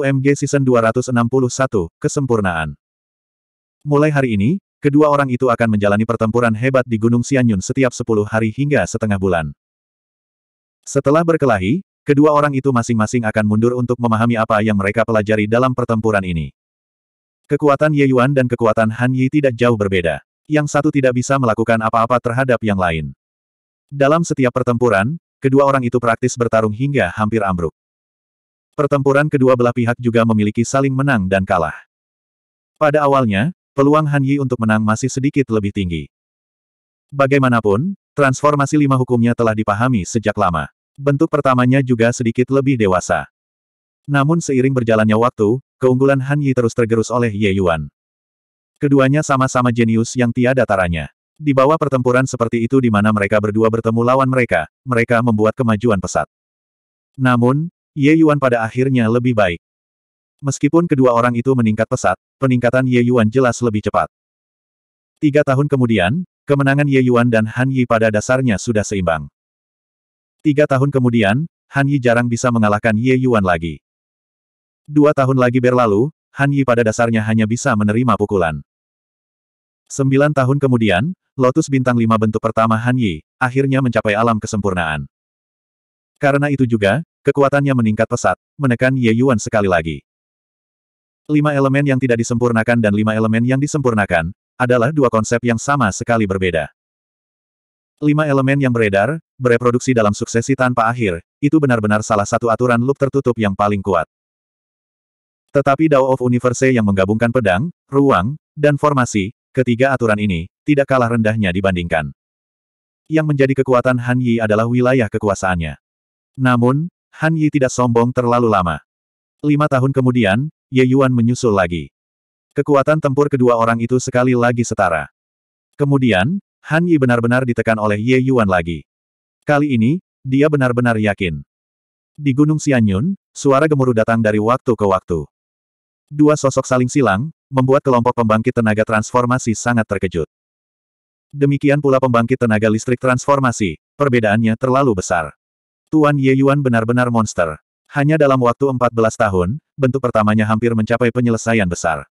UMG Season 261, Kesempurnaan. Mulai hari ini, kedua orang itu akan menjalani pertempuran hebat di Gunung Sianyun setiap 10 hari hingga setengah bulan. Setelah berkelahi, kedua orang itu masing-masing akan mundur untuk memahami apa yang mereka pelajari dalam pertempuran ini. Kekuatan Ye Yuan dan kekuatan Han Yi tidak jauh berbeda. Yang satu tidak bisa melakukan apa-apa terhadap yang lain. Dalam setiap pertempuran, kedua orang itu praktis bertarung hingga hampir ambruk. Pertempuran kedua belah pihak juga memiliki saling menang dan kalah. Pada awalnya, peluang Han Yi untuk menang masih sedikit lebih tinggi. Bagaimanapun, transformasi lima hukumnya telah dipahami sejak lama. Bentuk pertamanya juga sedikit lebih dewasa. Namun seiring berjalannya waktu, keunggulan Han Yi terus tergerus oleh Ye Yuan. Keduanya sama-sama jenius yang tiada taranya. Di bawah pertempuran seperti itu di mana mereka berdua bertemu lawan mereka, mereka membuat kemajuan pesat. Namun, Ye Yuan pada akhirnya lebih baik. Meskipun kedua orang itu meningkat pesat, peningkatan Ye Yuan jelas lebih cepat. Tiga tahun kemudian, kemenangan Ye Yuan dan Han Yi pada dasarnya sudah seimbang. Tiga tahun kemudian, Han Yi jarang bisa mengalahkan Ye Yuan lagi. Dua tahun lagi berlalu, Han Yi pada dasarnya hanya bisa menerima pukulan. Sembilan tahun kemudian, Lotus Bintang Lima bentuk pertama Han Yi, akhirnya mencapai alam kesempurnaan. Karena itu juga, kekuatannya meningkat pesat, menekan Ye Yuan sekali lagi. Lima elemen yang tidak disempurnakan dan lima elemen yang disempurnakan, adalah dua konsep yang sama sekali berbeda. Lima elemen yang beredar, bereproduksi dalam suksesi tanpa akhir, itu benar-benar salah satu aturan loop tertutup yang paling kuat. Tetapi Dao of Universe yang menggabungkan pedang, ruang, dan formasi, ketiga aturan ini, tidak kalah rendahnya dibandingkan. Yang menjadi kekuatan Han Yi adalah wilayah kekuasaannya. Namun, Han Yi tidak sombong terlalu lama. Lima tahun kemudian, Ye Yuan menyusul lagi. Kekuatan tempur kedua orang itu sekali lagi setara. Kemudian, Han Yi benar-benar ditekan oleh Ye Yuan lagi. Kali ini, dia benar-benar yakin. Di Gunung Xianyun, suara gemuruh datang dari waktu ke waktu. Dua sosok saling silang, membuat kelompok pembangkit tenaga transformasi sangat terkejut. Demikian pula pembangkit tenaga listrik transformasi, perbedaannya terlalu besar. Tuan Ye Yuan benar-benar monster. Hanya dalam waktu 14 tahun, bentuk pertamanya hampir mencapai penyelesaian besar.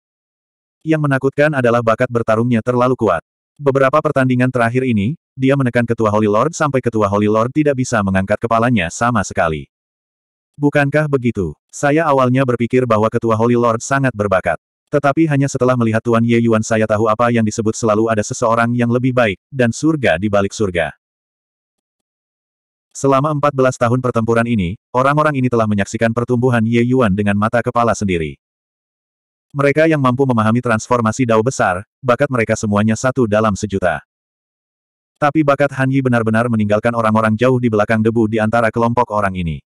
Yang menakutkan adalah bakat bertarungnya terlalu kuat. Beberapa pertandingan terakhir ini, dia menekan Ketua Holy Lord sampai Ketua Holy Lord tidak bisa mengangkat kepalanya sama sekali. Bukankah begitu? Saya awalnya berpikir bahwa Ketua Holy Lord sangat berbakat. Tetapi hanya setelah melihat Tuan Ye Yuan saya tahu apa yang disebut selalu ada seseorang yang lebih baik, dan surga di balik surga. Selama 14 tahun pertempuran ini, orang-orang ini telah menyaksikan pertumbuhan Ye Yuan dengan mata kepala sendiri. Mereka yang mampu memahami transformasi dao besar, bakat mereka semuanya satu dalam sejuta. Tapi bakat Han Yi benar-benar meninggalkan orang-orang jauh di belakang debu di antara kelompok orang ini.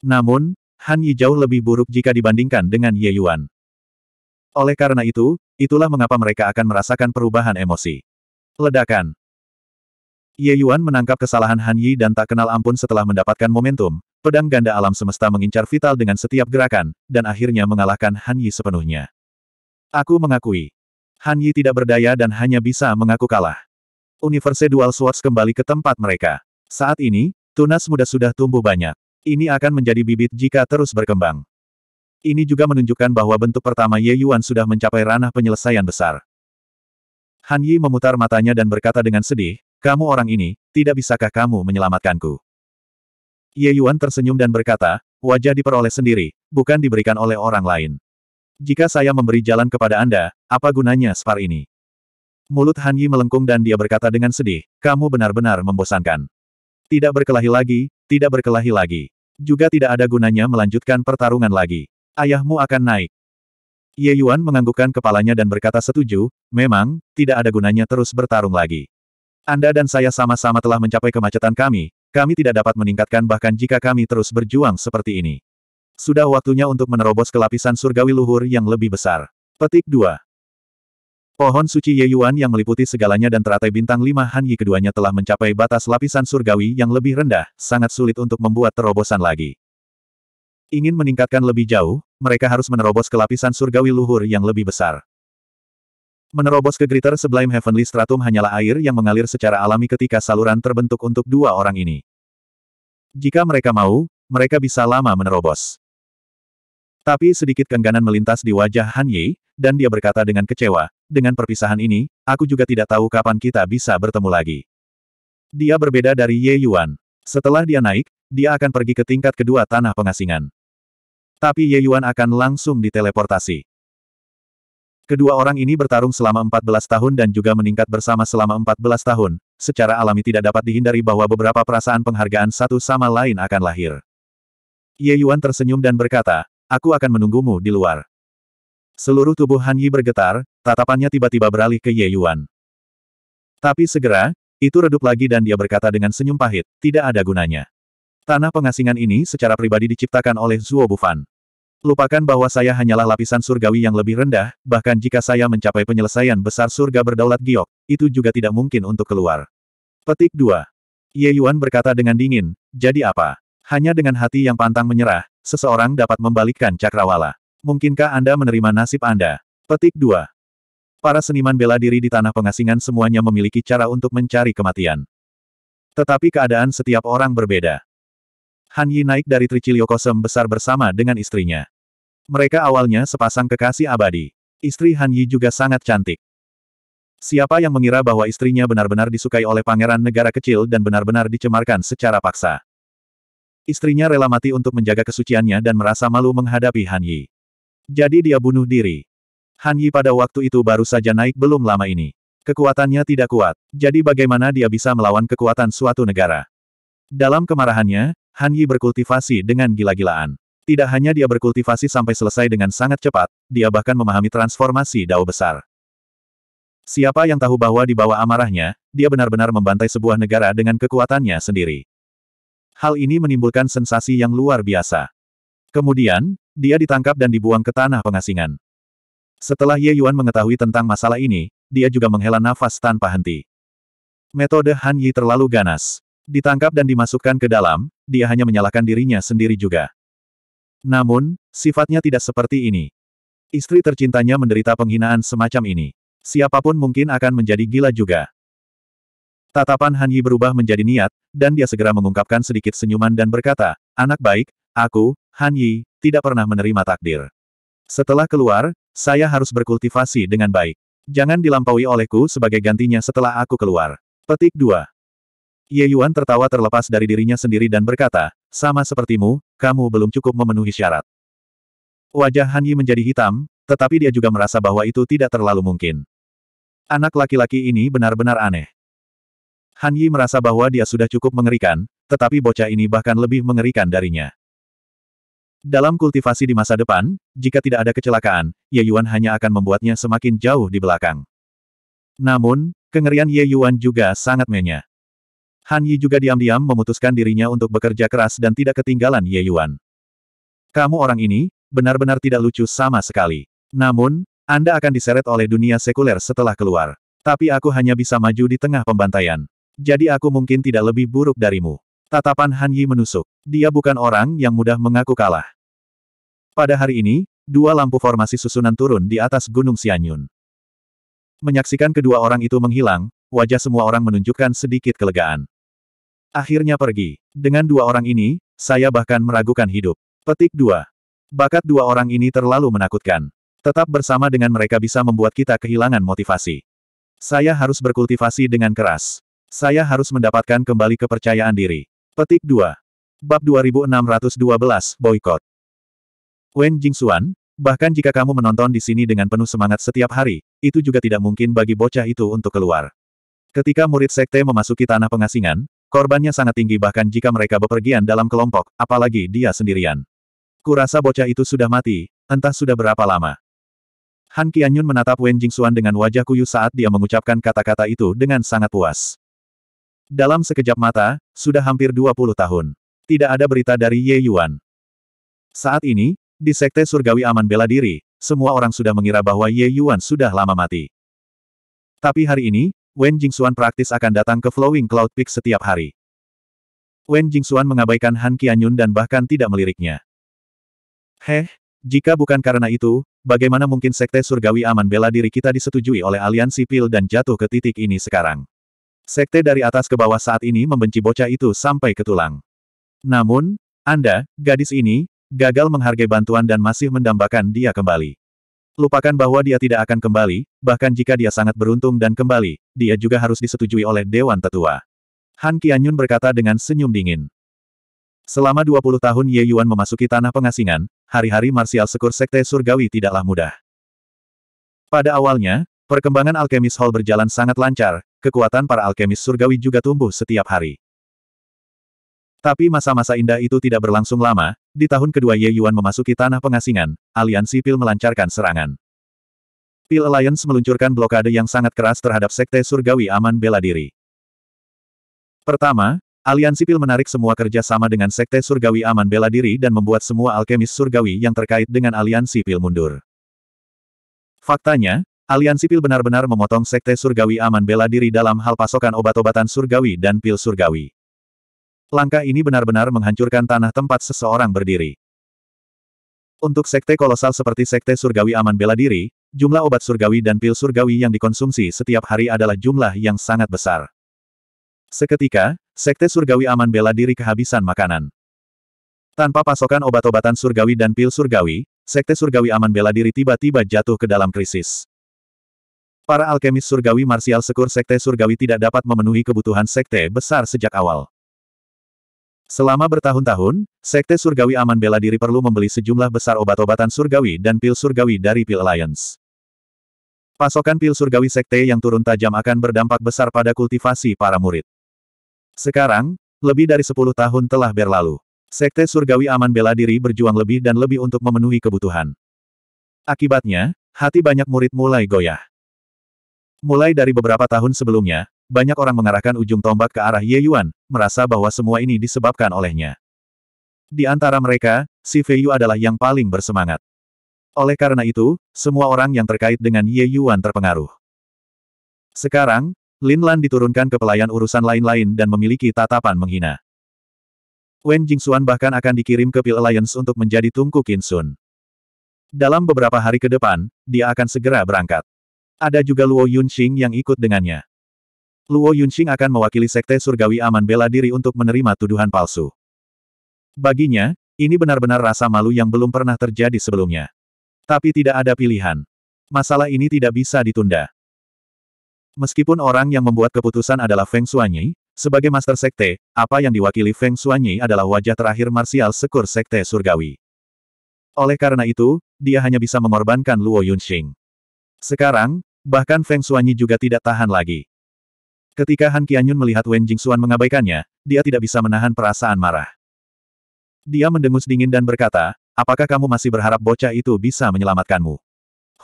Namun, Han Yi jauh lebih buruk jika dibandingkan dengan Ye Yuan. Oleh karena itu, itulah mengapa mereka akan merasakan perubahan emosi. Ledakan. Ye Yuan menangkap kesalahan Han Yi dan tak kenal ampun setelah mendapatkan momentum, pedang ganda alam semesta mengincar vital dengan setiap gerakan, dan akhirnya mengalahkan Han Yi sepenuhnya. Aku mengakui. Han Yi tidak berdaya dan hanya bisa mengaku kalah. Universe Dual Swords kembali ke tempat mereka. Saat ini, tunas muda sudah tumbuh banyak. Ini akan menjadi bibit jika terus berkembang. Ini juga menunjukkan bahwa bentuk pertama Ye Yuan sudah mencapai ranah penyelesaian besar. Han Yi memutar matanya dan berkata dengan sedih, kamu orang ini, tidak bisakah kamu menyelamatkanku? Ye Yuan tersenyum dan berkata, wajah diperoleh sendiri, bukan diberikan oleh orang lain. Jika saya memberi jalan kepada Anda, apa gunanya spar ini? Mulut Han Yi melengkung dan dia berkata dengan sedih, kamu benar-benar membosankan. Tidak berkelahi lagi, tidak berkelahi lagi. Juga tidak ada gunanya melanjutkan pertarungan lagi. Ayahmu akan naik. Ye Yuan menganggukkan kepalanya dan berkata setuju, memang, tidak ada gunanya terus bertarung lagi. Anda dan saya sama-sama telah mencapai kemacetan kami, kami tidak dapat meningkatkan bahkan jika kami terus berjuang seperti ini. Sudah waktunya untuk menerobos ke lapisan surgawi luhur yang lebih besar. Petik 2. Pohon suci Ye Yuan yang meliputi segalanya dan teratai bintang lima Han Yi keduanya telah mencapai batas lapisan surgawi yang lebih rendah, sangat sulit untuk membuat terobosan lagi. Ingin meningkatkan lebih jauh, mereka harus menerobos ke lapisan surgawi luhur yang lebih besar. Menerobos ke Greater Sublime Heavenly Stratum hanyalah air yang mengalir secara alami ketika saluran terbentuk untuk dua orang ini. Jika mereka mau, mereka bisa lama menerobos. Tapi sedikit kengganan melintas di wajah Han Yi, dan dia berkata dengan kecewa, dengan perpisahan ini, aku juga tidak tahu kapan kita bisa bertemu lagi. Dia berbeda dari Ye Yuan. Setelah dia naik, dia akan pergi ke tingkat kedua tanah pengasingan. Tapi Ye Yuan akan langsung diteleportasi. Kedua orang ini bertarung selama 14 tahun dan juga meningkat bersama selama 14 tahun, secara alami tidak dapat dihindari bahwa beberapa perasaan penghargaan satu sama lain akan lahir. Ye Yuan tersenyum dan berkata, aku akan menunggumu di luar. Seluruh tubuh Han Yi bergetar, tatapannya tiba-tiba beralih ke Ye Yuan. Tapi segera, itu redup lagi dan dia berkata dengan senyum pahit, tidak ada gunanya. Tanah pengasingan ini secara pribadi diciptakan oleh Zuo Bufan. Lupakan bahwa saya hanyalah lapisan surgawi yang lebih rendah, bahkan jika saya mencapai penyelesaian besar surga berdaulat giok, itu juga tidak mungkin untuk keluar. Petik 2. Ye Yuan berkata dengan dingin, jadi apa? Hanya dengan hati yang pantang menyerah, seseorang dapat membalikkan cakrawala. Mungkinkah Anda menerima nasib Anda? Petik 2. Para seniman bela diri di tanah pengasingan semuanya memiliki cara untuk mencari kematian. Tetapi keadaan setiap orang berbeda. Han Yi naik dari triciliokosem besar bersama dengan istrinya. Mereka awalnya sepasang kekasih abadi. Istri Han Yi juga sangat cantik. Siapa yang mengira bahwa istrinya benar-benar disukai oleh pangeran negara kecil dan benar-benar dicemarkan secara paksa. Istrinya rela mati untuk menjaga kesuciannya dan merasa malu menghadapi Han Yi. Jadi dia bunuh diri. Han Yi pada waktu itu baru saja naik belum lama ini. Kekuatannya tidak kuat, jadi bagaimana dia bisa melawan kekuatan suatu negara? Dalam kemarahannya, Han Yi berkultivasi dengan gila-gilaan. Tidak hanya dia berkultivasi sampai selesai dengan sangat cepat, dia bahkan memahami transformasi dao besar. Siapa yang tahu bahwa di bawah amarahnya, dia benar-benar membantai sebuah negara dengan kekuatannya sendiri. Hal ini menimbulkan sensasi yang luar biasa. Kemudian, dia ditangkap dan dibuang ke tanah pengasingan. Setelah Ye Yuan mengetahui tentang masalah ini, dia juga menghela nafas tanpa henti. Metode Han Yi terlalu ganas. Ditangkap dan dimasukkan ke dalam, dia hanya menyalahkan dirinya sendiri juga. Namun, sifatnya tidak seperti ini. Istri tercintanya menderita penghinaan semacam ini. Siapapun mungkin akan menjadi gila juga. Tatapan Han Yi berubah menjadi niat, dan dia segera mengungkapkan sedikit senyuman dan berkata, Anak baik, aku, Han Yi, tidak pernah menerima takdir. Setelah keluar, saya harus berkultivasi dengan baik. Jangan dilampaui olehku sebagai gantinya setelah aku keluar. Petik 2. Ye Yuan tertawa terlepas dari dirinya sendiri dan berkata, sama sepertimu, kamu belum cukup memenuhi syarat. Wajah Han Yi menjadi hitam, tetapi dia juga merasa bahwa itu tidak terlalu mungkin. Anak laki-laki ini benar-benar aneh. Han Yi merasa bahwa dia sudah cukup mengerikan, tetapi bocah ini bahkan lebih mengerikan darinya. Dalam kultivasi di masa depan, jika tidak ada kecelakaan, Ye Yuan hanya akan membuatnya semakin jauh di belakang. Namun, kengerian Ye Yuan juga sangat menya. Han Yi juga diam-diam memutuskan dirinya untuk bekerja keras dan tidak ketinggalan Ye Yuan. Kamu orang ini, benar-benar tidak lucu sama sekali. Namun, Anda akan diseret oleh dunia sekuler setelah keluar. Tapi aku hanya bisa maju di tengah pembantaian. Jadi aku mungkin tidak lebih buruk darimu. Tatapan Han Yi menusuk. Dia bukan orang yang mudah mengaku kalah. Pada hari ini, dua lampu formasi susunan turun di atas Gunung Sianyun. Menyaksikan kedua orang itu menghilang, wajah semua orang menunjukkan sedikit kelegaan. Akhirnya pergi. Dengan dua orang ini, saya bahkan meragukan hidup. Petik 2. Bakat dua orang ini terlalu menakutkan. Tetap bersama dengan mereka bisa membuat kita kehilangan motivasi. Saya harus berkultivasi dengan keras. Saya harus mendapatkan kembali kepercayaan diri. Petik 2. Bab 2612, Boykot. Wen Jingxuan, bahkan jika kamu menonton di sini dengan penuh semangat setiap hari, itu juga tidak mungkin bagi bocah itu untuk keluar. Ketika murid sekte memasuki tanah pengasingan, Korbannya sangat tinggi bahkan jika mereka bepergian dalam kelompok, apalagi dia sendirian. Kurasa bocah itu sudah mati, entah sudah berapa lama. Han Qianyun menatap Wen Jingxuan dengan wajah kuyu saat dia mengucapkan kata-kata itu dengan sangat puas. Dalam sekejap mata, sudah hampir 20 tahun. Tidak ada berita dari Ye Yuan. Saat ini, di Sekte Surgawi Aman Bela Diri, semua orang sudah mengira bahwa Ye Yuan sudah lama mati. Tapi hari ini, Wen Jingxuan praktis akan datang ke Flowing Cloud Peak setiap hari. Wen Jingxuan mengabaikan Han Qianyun dan bahkan tidak meliriknya. Heh, jika bukan karena itu, bagaimana mungkin Sekte Surgawi Aman Bela Diri kita disetujui oleh aliansi Pil dan jatuh ke titik ini sekarang? Sekte dari atas ke bawah saat ini membenci bocah itu sampai ke tulang. Namun, Anda, gadis ini, gagal menghargai bantuan dan masih mendambakan dia kembali. Lupakan bahwa dia tidak akan kembali, bahkan jika dia sangat beruntung dan kembali, dia juga harus disetujui oleh Dewan Tetua. Han Qianyun berkata dengan senyum dingin. Selama 20 tahun Ye Yuan memasuki tanah pengasingan, hari-hari marsial sekur Sekte Surgawi tidaklah mudah. Pada awalnya, perkembangan alkemis Hall berjalan sangat lancar, kekuatan para alkemis surgawi juga tumbuh setiap hari. Tapi masa-masa indah itu tidak berlangsung lama, di tahun kedua Ye Yuan memasuki tanah pengasingan, aliansi PIL melancarkan serangan. PIL Alliance meluncurkan blokade yang sangat keras terhadap Sekte Surgawi Aman Bela Diri. Pertama, aliansi PIL menarik semua kerja sama dengan Sekte Surgawi Aman Bela Diri dan membuat semua alkemis surgawi yang terkait dengan aliansi PIL mundur. Faktanya, aliansi PIL benar-benar memotong Sekte Surgawi Aman Bela Diri dalam hal pasokan obat-obatan surgawi dan pil surgawi. Langkah ini benar-benar menghancurkan tanah tempat seseorang berdiri. Untuk sekte kolosal seperti sekte surgawi aman bela diri, jumlah obat surgawi dan pil surgawi yang dikonsumsi setiap hari adalah jumlah yang sangat besar. Seketika, sekte surgawi aman bela diri kehabisan makanan. Tanpa pasokan obat-obatan surgawi dan pil surgawi, sekte surgawi aman bela diri tiba-tiba jatuh ke dalam krisis. Para alkemis surgawi marsial sekur sekte surgawi tidak dapat memenuhi kebutuhan sekte besar sejak awal. Selama bertahun-tahun, Sekte Surgawi Aman Bela Diri perlu membeli sejumlah besar obat-obatan surgawi dan pil surgawi dari Pil Alliance. Pasokan pil surgawi sekte yang turun tajam akan berdampak besar pada kultivasi para murid. Sekarang, lebih dari 10 tahun telah berlalu. Sekte Surgawi Aman Bela Diri berjuang lebih dan lebih untuk memenuhi kebutuhan. Akibatnya, hati banyak murid mulai goyah. Mulai dari beberapa tahun sebelumnya, banyak orang mengarahkan ujung tombak ke arah Ye Yuan, merasa bahwa semua ini disebabkan olehnya. Di antara mereka, si Feiyu adalah yang paling bersemangat. Oleh karena itu, semua orang yang terkait dengan Ye Yuan terpengaruh. Sekarang, Lin Lan diturunkan ke pelayan urusan lain-lain dan memiliki tatapan menghina. Wen Jingxuan bahkan akan dikirim ke Pil Alliance untuk menjadi tungku Kinsun. Dalam beberapa hari ke depan, dia akan segera berangkat. Ada juga Luo Yunxing yang ikut dengannya. Luo Yunxing akan mewakili Sekte Surgawi Aman Bela Diri untuk menerima tuduhan palsu. Baginya, ini benar-benar rasa malu yang belum pernah terjadi sebelumnya. Tapi tidak ada pilihan. Masalah ini tidak bisa ditunda. Meskipun orang yang membuat keputusan adalah Feng Xuanyi, sebagai Master Sekte, apa yang diwakili Feng Xuanyi adalah wajah terakhir marsial sekur Sekte Surgawi. Oleh karena itu, dia hanya bisa mengorbankan Luo Yunxing. Sekarang, bahkan Feng Xuanyi juga tidak tahan lagi. Ketika Han Qianyun melihat Wen Jingxuan mengabaikannya, dia tidak bisa menahan perasaan marah. Dia mendengus dingin dan berkata, apakah kamu masih berharap bocah itu bisa menyelamatkanmu?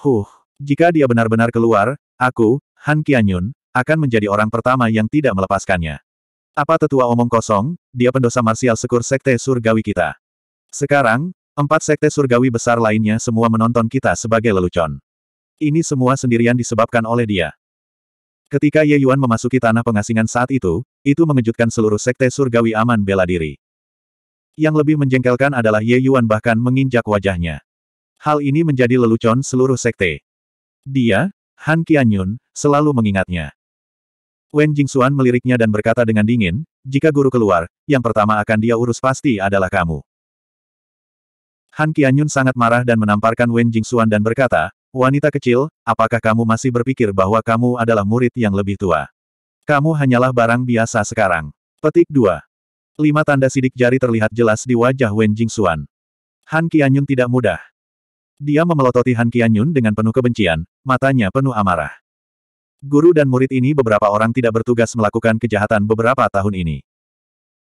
Huh, jika dia benar-benar keluar, aku, Han Qianyun, akan menjadi orang pertama yang tidak melepaskannya. Apa tetua omong kosong, dia pendosa marsial sekur sekte surgawi kita. Sekarang, Empat sekte surgawi besar lainnya semua menonton kita sebagai lelucon. Ini semua sendirian disebabkan oleh dia. Ketika Ye Yuan memasuki tanah pengasingan saat itu, itu mengejutkan seluruh sekte surgawi aman bela diri. Yang lebih menjengkelkan adalah Ye Yuan bahkan menginjak wajahnya. Hal ini menjadi lelucon seluruh sekte. Dia, Han Qianyun, selalu mengingatnya. Wen Jingxuan meliriknya dan berkata dengan dingin, jika guru keluar, yang pertama akan dia urus pasti adalah kamu. Han Qianyun sangat marah dan menamparkan Wen Jingxuan dan berkata, Wanita kecil, apakah kamu masih berpikir bahwa kamu adalah murid yang lebih tua? Kamu hanyalah barang biasa sekarang. Petik 2. Lima tanda sidik jari terlihat jelas di wajah Wen Jingxuan. Han Qianyun tidak mudah. Dia memelototi Han Qianyun dengan penuh kebencian, matanya penuh amarah. Guru dan murid ini beberapa orang tidak bertugas melakukan kejahatan beberapa tahun ini.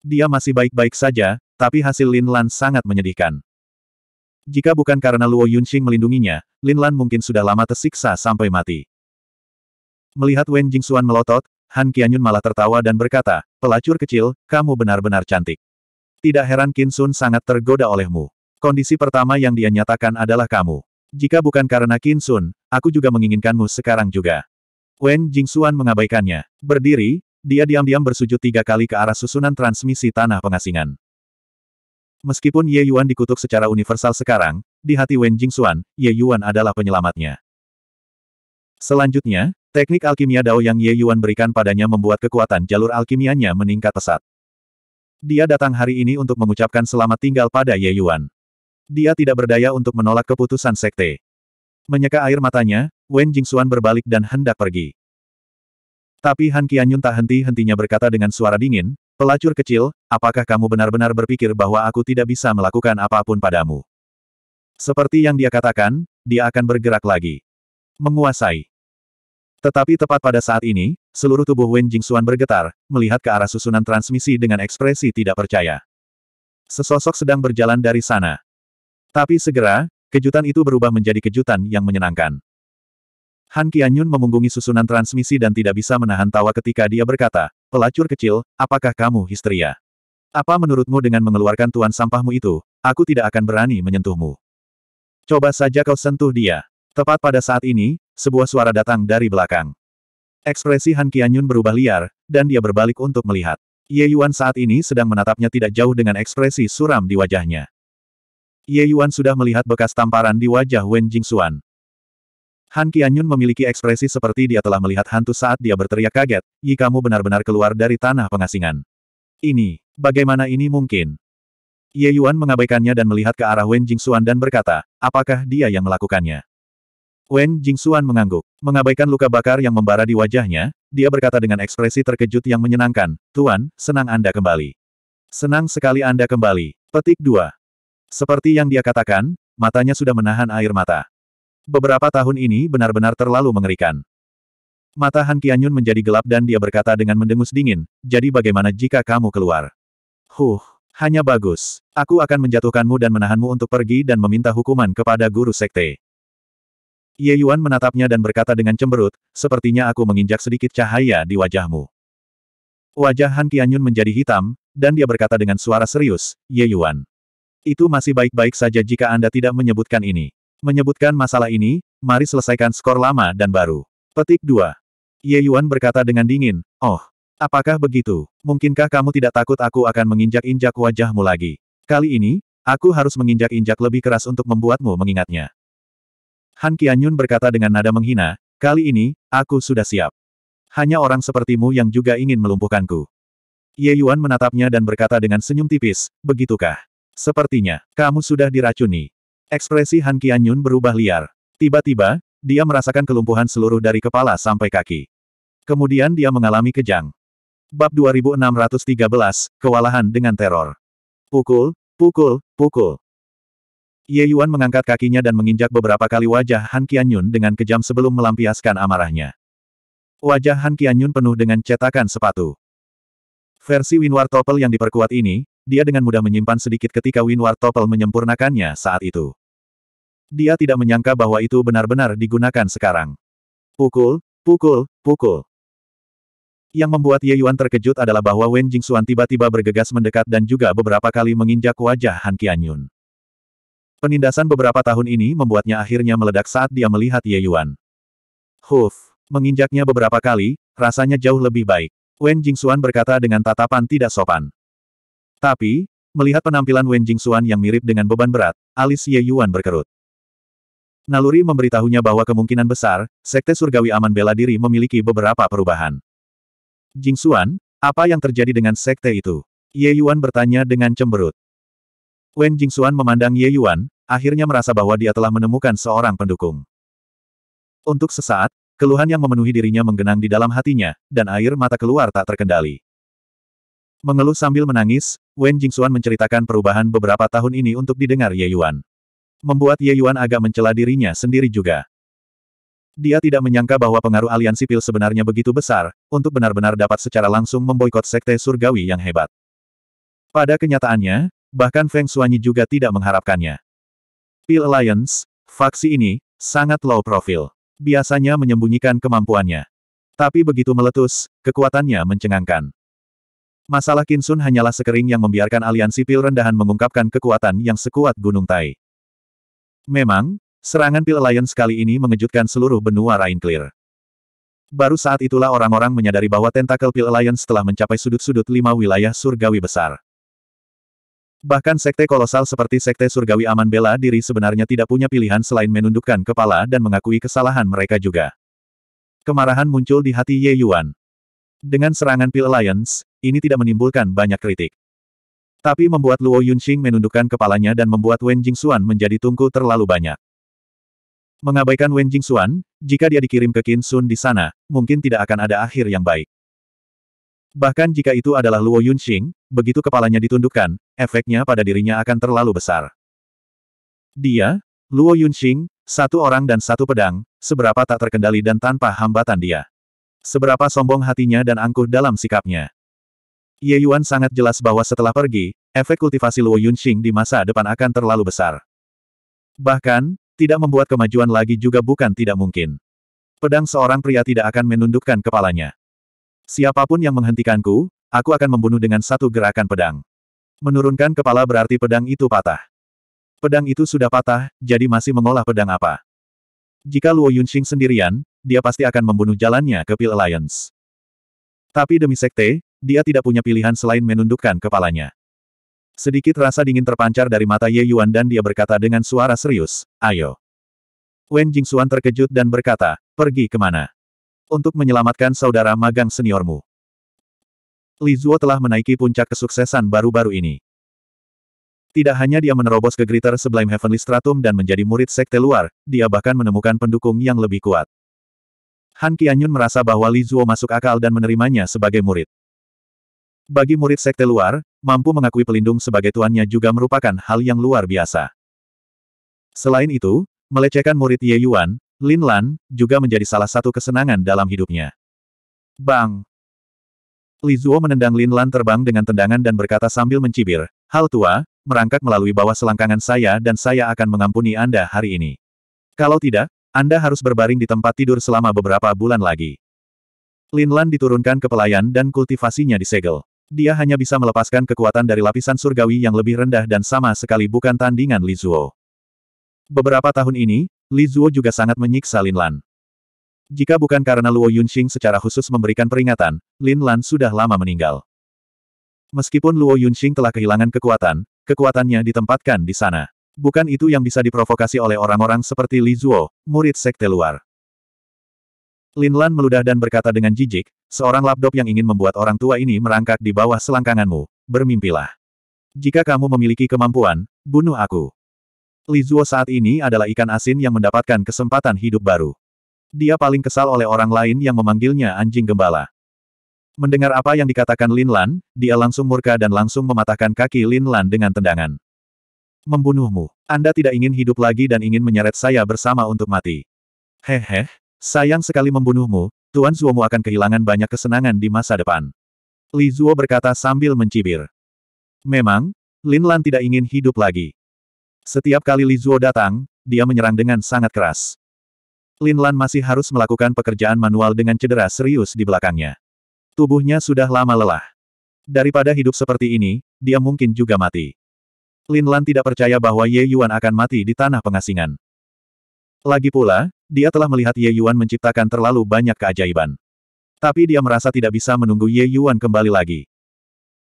Dia masih baik-baik saja, tapi hasil Lin Lan sangat menyedihkan. Jika bukan karena Luo Yunxing melindunginya, Lin Lan mungkin sudah lama tersiksa sampai mati. Melihat Wen Jingxuan melotot, Han Qianyun malah tertawa dan berkata, pelacur kecil, kamu benar-benar cantik. Tidak heran Qin Sun sangat tergoda olehmu. Kondisi pertama yang dia nyatakan adalah kamu. Jika bukan karena Qin Sun, aku juga menginginkanmu sekarang juga. Wen Jingxuan mengabaikannya. Berdiri, dia diam-diam bersujud tiga kali ke arah susunan transmisi tanah pengasingan. Meskipun Ye Yuan dikutuk secara universal sekarang, di hati Wen Jingxuan, Ye Yuan adalah penyelamatnya. Selanjutnya, teknik alkimia Dao yang Ye Yuan berikan padanya membuat kekuatan jalur alkimianya meningkat pesat. Dia datang hari ini untuk mengucapkan selamat tinggal pada Ye Yuan. Dia tidak berdaya untuk menolak keputusan sekte. Menyeka air matanya, Wen Jingxuan berbalik dan hendak pergi. Tapi Han Qianyun tak henti-hentinya berkata dengan suara dingin, Pelacur kecil, apakah kamu benar-benar berpikir bahwa aku tidak bisa melakukan apapun padamu? Seperti yang dia katakan, dia akan bergerak lagi. Menguasai. Tetapi tepat pada saat ini, seluruh tubuh Wen Jingxuan bergetar, melihat ke arah susunan transmisi dengan ekspresi tidak percaya. Sesosok sedang berjalan dari sana. Tapi segera, kejutan itu berubah menjadi kejutan yang menyenangkan. Han Qianyun memunggungi susunan transmisi dan tidak bisa menahan tawa ketika dia berkata, pelacur kecil, apakah kamu histeria? Apa menurutmu dengan mengeluarkan tuan sampahmu itu, aku tidak akan berani menyentuhmu. Coba saja kau sentuh dia. Tepat pada saat ini, sebuah suara datang dari belakang. Ekspresi Han Qianyun berubah liar, dan dia berbalik untuk melihat. Ye Yuan saat ini sedang menatapnya tidak jauh dengan ekspresi suram di wajahnya. Ye Yuan sudah melihat bekas tamparan di wajah Wen Jingxuan. Han Qianyun memiliki ekspresi seperti dia telah melihat hantu saat dia berteriak kaget, Yi kamu benar-benar keluar dari tanah pengasingan. Ini, bagaimana ini mungkin? Ye Yuan mengabaikannya dan melihat ke arah Wen Jingxuan dan berkata, apakah dia yang melakukannya? Wen Jingxuan mengangguk, mengabaikan luka bakar yang membara di wajahnya, dia berkata dengan ekspresi terkejut yang menyenangkan, Tuan, senang Anda kembali. Senang sekali Anda kembali. Petik 2. Seperti yang dia katakan, matanya sudah menahan air mata. Beberapa tahun ini benar-benar terlalu mengerikan. Mata Han Qianyun menjadi gelap dan dia berkata dengan mendengus dingin, jadi bagaimana jika kamu keluar? Huh, hanya bagus. Aku akan menjatuhkanmu dan menahanmu untuk pergi dan meminta hukuman kepada guru sekte. Ye Yuan menatapnya dan berkata dengan cemberut, sepertinya aku menginjak sedikit cahaya di wajahmu. Wajah Han Qianyun menjadi hitam, dan dia berkata dengan suara serius, Ye Yuan. Itu masih baik-baik saja jika Anda tidak menyebutkan ini. Menyebutkan masalah ini, mari selesaikan skor lama dan baru. Petik 2. Ye Yuan berkata dengan dingin, Oh, apakah begitu? Mungkinkah kamu tidak takut aku akan menginjak-injak wajahmu lagi? Kali ini, aku harus menginjak-injak lebih keras untuk membuatmu mengingatnya. Han Qianyun berkata dengan nada menghina, Kali ini, aku sudah siap. Hanya orang sepertimu yang juga ingin melumpuhkanku. Ye Yuan menatapnya dan berkata dengan senyum tipis, Begitukah? Sepertinya, kamu sudah diracuni. Ekspresi Han Qianyun berubah liar. Tiba-tiba, dia merasakan kelumpuhan seluruh dari kepala sampai kaki. Kemudian dia mengalami kejang. Bab 2613, Kewalahan dengan Teror. Pukul, pukul, pukul. Ye Yuan mengangkat kakinya dan menginjak beberapa kali wajah Han Qianyun dengan kejam sebelum melampiaskan amarahnya. Wajah Han Qianyun penuh dengan cetakan sepatu. Versi Winwar Topel yang diperkuat ini, dia dengan mudah menyimpan sedikit ketika Winwar Topel menyempurnakannya saat itu. Dia tidak menyangka bahwa itu benar-benar digunakan sekarang. Pukul, pukul, pukul. Yang membuat Ye Yuan terkejut adalah bahwa Wen Jingxuan tiba-tiba bergegas mendekat dan juga beberapa kali menginjak wajah Han Qianyun. Penindasan beberapa tahun ini membuatnya akhirnya meledak saat dia melihat Ye Yuan. Huf, menginjaknya beberapa kali, rasanya jauh lebih baik. Wen Jingxuan berkata dengan tatapan tidak sopan. Tapi, melihat penampilan Wen Jingxuan yang mirip dengan beban berat, alis Ye Yuan berkerut. Naluri memberitahunya bahwa kemungkinan besar, Sekte Surgawi Aman Bela Diri memiliki beberapa perubahan. Jing Xuan, apa yang terjadi dengan Sekte itu? Ye Yuan bertanya dengan cemberut. Wen Jing Xuan memandang Ye Yuan, akhirnya merasa bahwa dia telah menemukan seorang pendukung. Untuk sesaat, keluhan yang memenuhi dirinya menggenang di dalam hatinya, dan air mata keluar tak terkendali. Mengeluh sambil menangis, Wen Jing Jingxuan menceritakan perubahan beberapa tahun ini untuk didengar Ye Yuan. Membuat Ye Yuan agak mencela dirinya sendiri juga. Dia tidak menyangka bahwa pengaruh aliansi pil sebenarnya begitu besar, untuk benar-benar dapat secara langsung memboikot sekte surgawi yang hebat. Pada kenyataannya, bahkan Feng Xuanyi juga tidak mengharapkannya. Pil Alliance, faksi ini, sangat low profile. Biasanya menyembunyikan kemampuannya. Tapi begitu meletus, kekuatannya mencengangkan. Masalah Kinsun hanyalah sekering yang membiarkan aliansi pil rendahan mengungkapkan kekuatan yang sekuat gunung Tai. Memang, serangan Pil Lions sekali ini mengejutkan seluruh benua Rain Clear. Baru saat itulah orang-orang menyadari bahwa tentakel Pil Lions telah mencapai sudut-sudut lima wilayah surgawi besar. Bahkan sekte kolosal seperti sekte surgawi aman bela diri sebenarnya tidak punya pilihan selain menundukkan kepala dan mengakui kesalahan mereka juga. Kemarahan muncul di hati Ye Yuan. Dengan serangan Pil Alliance, ini tidak menimbulkan banyak kritik. Tapi membuat Luo Yunxing menundukkan kepalanya dan membuat Wen Jingxuan menjadi tungku terlalu banyak. Mengabaikan Wen Jingxuan, jika dia dikirim ke Qin Sun di sana, mungkin tidak akan ada akhir yang baik. Bahkan jika itu adalah Luo Yunxing, begitu kepalanya ditundukkan, efeknya pada dirinya akan terlalu besar. Dia, Luo Yunxing, satu orang dan satu pedang, seberapa tak terkendali dan tanpa hambatan dia. Seberapa sombong hatinya dan angkuh dalam sikapnya. Ye Yuan sangat jelas bahwa setelah pergi, efek kultivasi Luo Yunxing di masa depan akan terlalu besar. Bahkan, tidak membuat kemajuan lagi juga bukan tidak mungkin. Pedang seorang pria tidak akan menundukkan kepalanya. Siapapun yang menghentikanku, aku akan membunuh dengan satu gerakan pedang. Menurunkan kepala berarti pedang itu patah. Pedang itu sudah patah, jadi masih mengolah pedang apa. Jika Luo Yunxing sendirian, dia pasti akan membunuh jalannya ke Pil Alliance. Tapi demi sekte, dia tidak punya pilihan selain menundukkan kepalanya. Sedikit rasa dingin terpancar dari mata Ye Yuan dan dia berkata dengan suara serius, ayo. Wen Jingxuan terkejut dan berkata, pergi kemana? Untuk menyelamatkan saudara magang seniormu. Li Zuo telah menaiki puncak kesuksesan baru-baru ini. Tidak hanya dia menerobos ke Greater Sublime Heavenly Stratum dan menjadi murid sekte luar, dia bahkan menemukan pendukung yang lebih kuat. Han Qianyun merasa bahwa Li Zuo masuk akal dan menerimanya sebagai murid. Bagi murid sekte luar, mampu mengakui pelindung sebagai tuannya juga merupakan hal yang luar biasa. Selain itu, melecehkan murid Ye Yuan, Lin Lan, juga menjadi salah satu kesenangan dalam hidupnya. Bang! Li Zuo menendang Lin Lan terbang dengan tendangan dan berkata sambil mencibir, Hal tua, merangkak melalui bawah selangkangan saya dan saya akan mengampuni Anda hari ini. Kalau tidak, Anda harus berbaring di tempat tidur selama beberapa bulan lagi. Lin Lan diturunkan ke pelayan dan kultivasinya disegel. Dia hanya bisa melepaskan kekuatan dari lapisan surgawi yang lebih rendah dan sama sekali bukan tandingan Li Zuo. Beberapa tahun ini, Li Zuo juga sangat menyiksa Lin Lan. Jika bukan karena Luo Yunxing secara khusus memberikan peringatan, Lin Lan sudah lama meninggal. Meskipun Luo Yunxing telah kehilangan kekuatan, kekuatannya ditempatkan di sana. Bukan itu yang bisa diprovokasi oleh orang-orang seperti Li Zuo, murid sekte luar. Lin Lan meludah dan berkata dengan jijik, Seorang lapdop yang ingin membuat orang tua ini merangkak di bawah selangkanganmu, bermimpilah. Jika kamu memiliki kemampuan, bunuh aku. Lizuo saat ini adalah ikan asin yang mendapatkan kesempatan hidup baru. Dia paling kesal oleh orang lain yang memanggilnya anjing gembala. Mendengar apa yang dikatakan Lin Lan, dia langsung murka dan langsung mematahkan kaki Lin Lan dengan tendangan. Membunuhmu. Anda tidak ingin hidup lagi dan ingin menyeret saya bersama untuk mati. Hehe. sayang sekali membunuhmu, Tuan Zuomu akan kehilangan banyak kesenangan di masa depan. Li Zuo berkata sambil mencibir. Memang, Lin Lan tidak ingin hidup lagi. Setiap kali Li Zuo datang, dia menyerang dengan sangat keras. Lin Lan masih harus melakukan pekerjaan manual dengan cedera serius di belakangnya. Tubuhnya sudah lama lelah. Daripada hidup seperti ini, dia mungkin juga mati. Lin Lan tidak percaya bahwa Ye Yuan akan mati di tanah pengasingan. Lagi pula, dia telah melihat Ye Yuan menciptakan terlalu banyak keajaiban. Tapi dia merasa tidak bisa menunggu Ye Yuan kembali lagi.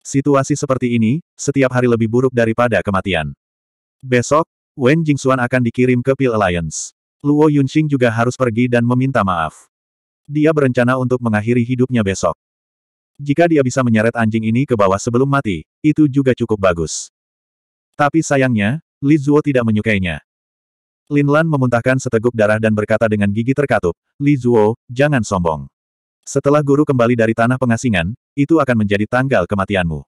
Situasi seperti ini, setiap hari lebih buruk daripada kematian. Besok, Wen Jingxuan akan dikirim ke Pil Alliance. Luo Yunxing juga harus pergi dan meminta maaf. Dia berencana untuk mengakhiri hidupnya besok. Jika dia bisa menyeret anjing ini ke bawah sebelum mati, itu juga cukup bagus. Tapi sayangnya, Li Zuo tidak menyukainya. Lin Lan memuntahkan seteguk darah dan berkata dengan gigi terkatup, Li Zuo, jangan sombong. Setelah guru kembali dari tanah pengasingan, itu akan menjadi tanggal kematianmu.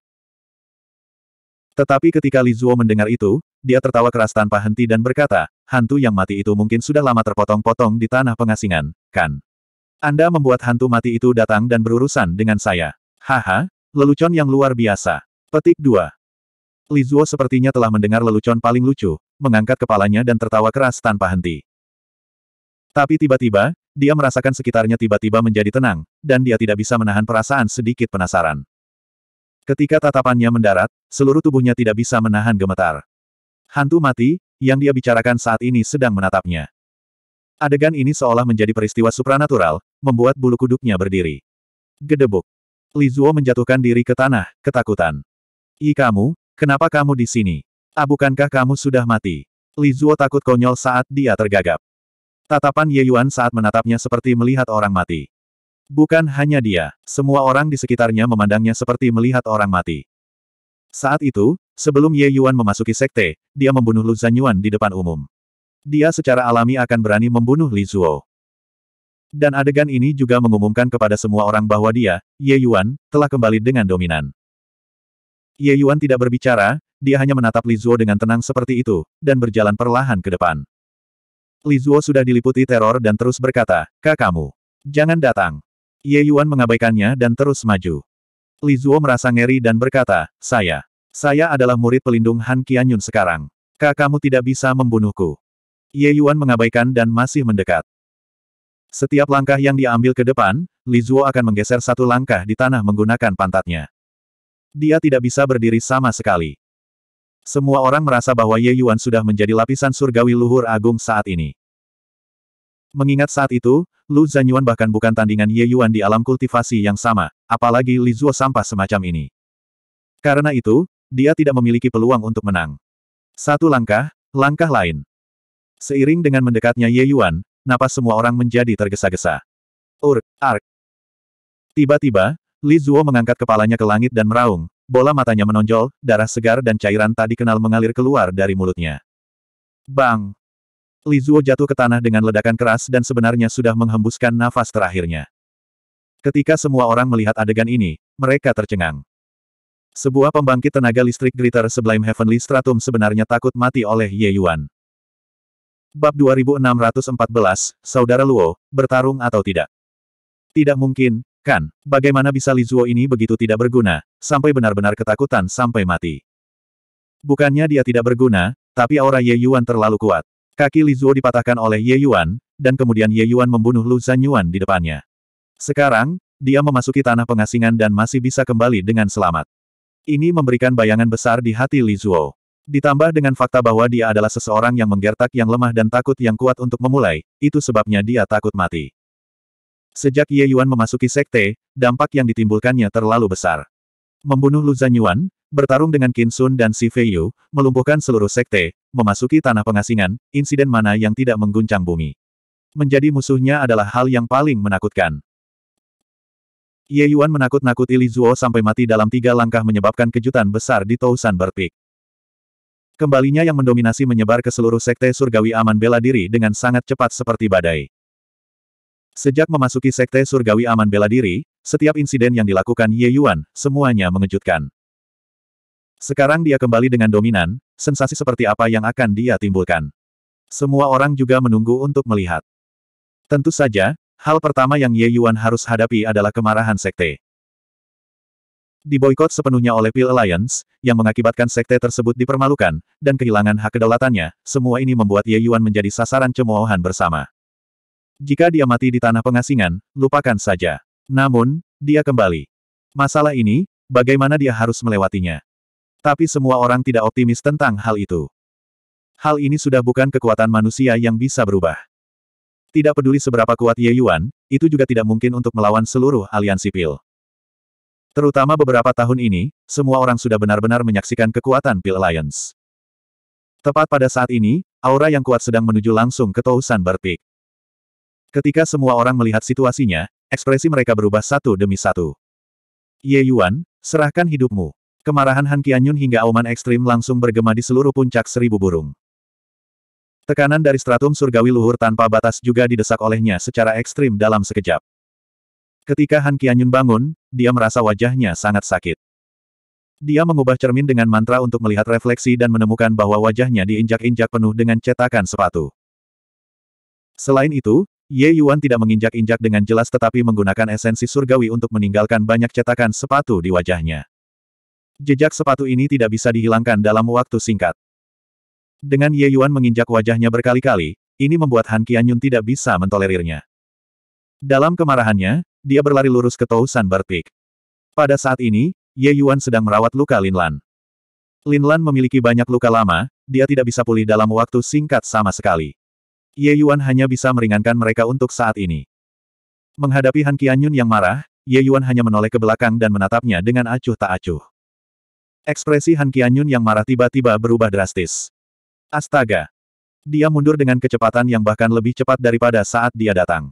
Tetapi ketika Li Zuo mendengar itu, dia tertawa keras tanpa henti dan berkata, hantu yang mati itu mungkin sudah lama terpotong-potong di tanah pengasingan, kan? Anda membuat hantu mati itu datang dan berurusan dengan saya. Haha, lelucon yang luar biasa. Petik 2. Li Zuo sepertinya telah mendengar lelucon paling lucu, mengangkat kepalanya dan tertawa keras tanpa henti. Tapi tiba-tiba, dia merasakan sekitarnya tiba-tiba menjadi tenang, dan dia tidak bisa menahan perasaan sedikit penasaran. Ketika tatapannya mendarat, seluruh tubuhnya tidak bisa menahan gemetar. Hantu mati, yang dia bicarakan saat ini sedang menatapnya. Adegan ini seolah menjadi peristiwa supranatural, membuat bulu kuduknya berdiri. Gedebuk. Lizuo menjatuhkan diri ke tanah, ketakutan. I kamu, kenapa kamu di sini? Ah bukankah kamu sudah mati? Li Zuo takut konyol saat dia tergagap. Tatapan Ye Yuan saat menatapnya seperti melihat orang mati. Bukan hanya dia, semua orang di sekitarnya memandangnya seperti melihat orang mati. Saat itu, sebelum Ye Yuan memasuki sekte, dia membunuh Lu Zanyuan di depan umum. Dia secara alami akan berani membunuh Li Zuo. Dan adegan ini juga mengumumkan kepada semua orang bahwa dia, Ye Yuan, telah kembali dengan dominan. Ye Yuan tidak berbicara, dia hanya menatap Li Zuo dengan tenang seperti itu, dan berjalan perlahan ke depan. Li Zuo sudah diliputi teror dan terus berkata, Kakamu, jangan datang. Ye Yuan mengabaikannya dan terus maju. Li Zuo merasa ngeri dan berkata, Saya, saya adalah murid pelindung Han Qianyun sekarang. Kakamu tidak bisa membunuhku. Ye Yuan mengabaikan dan masih mendekat. Setiap langkah yang diambil ke depan, Li Zuo akan menggeser satu langkah di tanah menggunakan pantatnya. Dia tidak bisa berdiri sama sekali. Semua orang merasa bahwa Ye Yuan sudah menjadi lapisan surgawi luhur agung saat ini. Mengingat saat itu, Lu Zanyuan bahkan bukan tandingan Ye Yuan di alam kultivasi yang sama, apalagi Li Zuo sampah semacam ini. Karena itu, dia tidak memiliki peluang untuk menang. Satu langkah, langkah lain. Seiring dengan mendekatnya Ye Yuan, napas semua orang menjadi tergesa-gesa. Ur, ark. Tiba-tiba, Li Zuo mengangkat kepalanya ke langit dan meraung, bola matanya menonjol, darah segar dan cairan tak dikenal mengalir keluar dari mulutnya. Bang! Li Zuo jatuh ke tanah dengan ledakan keras dan sebenarnya sudah menghembuskan nafas terakhirnya. Ketika semua orang melihat adegan ini, mereka tercengang. Sebuah pembangkit tenaga listrik Gritter Sublime Heavenly Stratum sebenarnya takut mati oleh Ye Yuan. Bab 2614, Saudara Luo, bertarung atau tidak? Tidak mungkin, Kan, bagaimana bisa Li Zuo ini begitu tidak berguna, sampai benar-benar ketakutan sampai mati. Bukannya dia tidak berguna, tapi aura Ye Yuan terlalu kuat. Kaki Li Zuo dipatahkan oleh Ye Yuan, dan kemudian Ye Yuan membunuh Lu Zanyuan di depannya. Sekarang, dia memasuki tanah pengasingan dan masih bisa kembali dengan selamat. Ini memberikan bayangan besar di hati Li Zuo. Ditambah dengan fakta bahwa dia adalah seseorang yang menggertak yang lemah dan takut yang kuat untuk memulai, itu sebabnya dia takut mati. Sejak Ye Yuan memasuki sekte, dampak yang ditimbulkannya terlalu besar. Membunuh Lu Zanyuan, bertarung dengan Qin Sun dan Si Fei Yu, melumpuhkan seluruh sekte, memasuki tanah pengasingan, insiden mana yang tidak mengguncang bumi. Menjadi musuhnya adalah hal yang paling menakutkan. Ye Yuan menakut-nakuti Li Zuo sampai mati dalam tiga langkah menyebabkan kejutan besar di Tousan berpik. Kembalinya yang mendominasi menyebar ke seluruh sekte surgawi aman bela diri dengan sangat cepat seperti badai. Sejak memasuki Sekte Surgawi Aman Bela Diri, setiap insiden yang dilakukan Ye Yuan, semuanya mengejutkan. Sekarang dia kembali dengan dominan, sensasi seperti apa yang akan dia timbulkan. Semua orang juga menunggu untuk melihat. Tentu saja, hal pertama yang Ye Yuan harus hadapi adalah kemarahan Sekte. Diboykot sepenuhnya oleh Peel Alliance, yang mengakibatkan sekte tersebut dipermalukan, dan kehilangan hak kedaulatannya, semua ini membuat Ye Yuan menjadi sasaran cemoohan bersama. Jika dia mati di tanah pengasingan, lupakan saja. Namun, dia kembali. Masalah ini, bagaimana dia harus melewatinya. Tapi semua orang tidak optimis tentang hal itu. Hal ini sudah bukan kekuatan manusia yang bisa berubah. Tidak peduli seberapa kuat Ye Yuan, itu juga tidak mungkin untuk melawan seluruh aliansi pil. Terutama beberapa tahun ini, semua orang sudah benar-benar menyaksikan kekuatan Pil Alliance. Tepat pada saat ini, aura yang kuat sedang menuju langsung ke Tousan Berpik. Ketika semua orang melihat situasinya, ekspresi mereka berubah satu demi satu. Ye Yuan, serahkan hidupmu. Kemarahan Han Qianyun hingga auman ekstrim langsung bergema di seluruh puncak seribu burung. Tekanan dari stratum surgawi luhur tanpa batas juga didesak olehnya secara ekstrim dalam sekejap. Ketika Han Qianyun bangun, dia merasa wajahnya sangat sakit. Dia mengubah cermin dengan mantra untuk melihat refleksi dan menemukan bahwa wajahnya diinjak-injak penuh dengan cetakan sepatu. Selain itu, Ye Yuan tidak menginjak-injak dengan jelas tetapi menggunakan esensi surgawi untuk meninggalkan banyak cetakan sepatu di wajahnya. Jejak sepatu ini tidak bisa dihilangkan dalam waktu singkat. Dengan Ye Yuan menginjak wajahnya berkali-kali, ini membuat Han Qianyun tidak bisa mentolerirnya. Dalam kemarahannya, dia berlari lurus ke Tousan Berpik. Pada saat ini, Ye Yuan sedang merawat luka Lin Lan. Lin Lan memiliki banyak luka lama, dia tidak bisa pulih dalam waktu singkat sama sekali. Ye Yuan hanya bisa meringankan mereka untuk saat ini. Menghadapi Han Qianyun yang marah, Ye Yuan hanya menoleh ke belakang dan menatapnya dengan acuh tak acuh. Ekspresi Han Qianyun yang marah tiba-tiba berubah drastis. Astaga! Dia mundur dengan kecepatan yang bahkan lebih cepat daripada saat dia datang.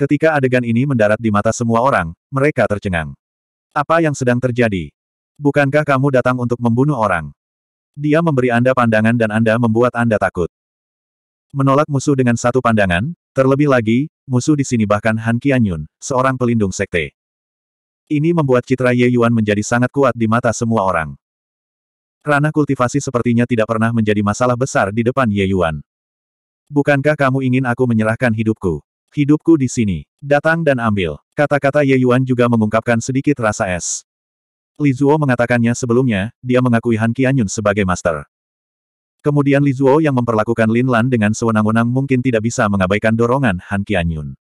Ketika adegan ini mendarat di mata semua orang, mereka tercengang. Apa yang sedang terjadi? Bukankah kamu datang untuk membunuh orang? Dia memberi Anda pandangan dan Anda membuat Anda takut. Menolak musuh dengan satu pandangan, terlebih lagi, musuh di sini bahkan Han Qianyun, seorang pelindung sekte. Ini membuat citra Ye Yuan menjadi sangat kuat di mata semua orang. Ranah kultivasi sepertinya tidak pernah menjadi masalah besar di depan Ye Yuan. Bukankah kamu ingin aku menyerahkan hidupku? Hidupku di sini. Datang dan ambil. Kata-kata Ye Yuan juga mengungkapkan sedikit rasa es. Li Zuo mengatakannya sebelumnya, dia mengakui Han Qianyun sebagai master. Kemudian Li Zuo yang memperlakukan Lin Lan dengan sewenang-wenang mungkin tidak bisa mengabaikan dorongan Han Qianyun.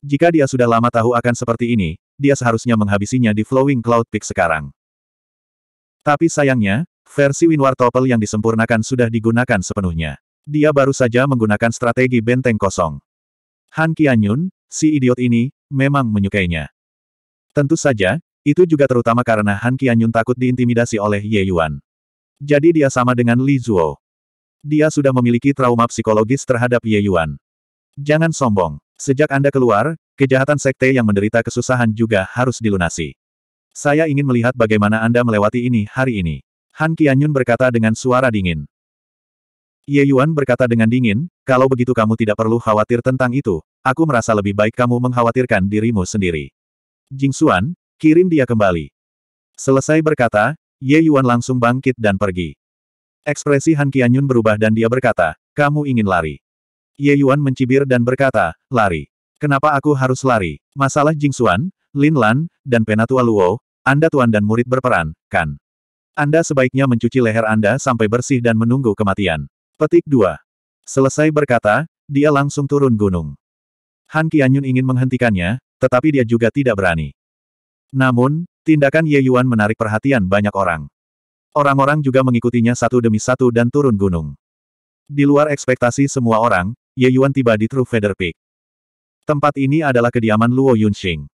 Jika dia sudah lama tahu akan seperti ini, dia seharusnya menghabisinya di Flowing Cloud Peak sekarang. Tapi sayangnya, versi Winwar Topel yang disempurnakan sudah digunakan sepenuhnya. Dia baru saja menggunakan strategi benteng kosong. Han Qianyun, si idiot ini, memang menyukainya. Tentu saja, itu juga terutama karena Han Qianyun takut diintimidasi oleh Ye Yuan. Jadi dia sama dengan Li Zuo. Dia sudah memiliki trauma psikologis terhadap Ye Yuan. Jangan sombong. Sejak Anda keluar, kejahatan sekte yang menderita kesusahan juga harus dilunasi. Saya ingin melihat bagaimana Anda melewati ini hari ini. Han Qianyun berkata dengan suara dingin. Ye Yuan berkata dengan dingin, kalau begitu kamu tidak perlu khawatir tentang itu, aku merasa lebih baik kamu mengkhawatirkan dirimu sendiri. Jing Xuan, kirim dia kembali. Selesai berkata, Ye Yuan langsung bangkit dan pergi. Ekspresi Han Qianyun berubah dan dia berkata, kamu ingin lari. Ye Yuan mencibir dan berkata, lari. Kenapa aku harus lari? Masalah Jing Xuan, Lin Lan, dan Penatua Luo, Anda tuan dan murid berperan, kan? Anda sebaiknya mencuci leher Anda sampai bersih dan menunggu kematian. Petik 2. Selesai berkata, dia langsung turun gunung. Han Qianyun ingin menghentikannya, tetapi dia juga tidak berani. Namun, Tindakan Ye Yuan menarik perhatian banyak orang. Orang-orang juga mengikutinya satu demi satu dan turun gunung. Di luar ekspektasi semua orang, Ye Yuan tiba di True Feather Peak. Tempat ini adalah kediaman Luo Yunxing.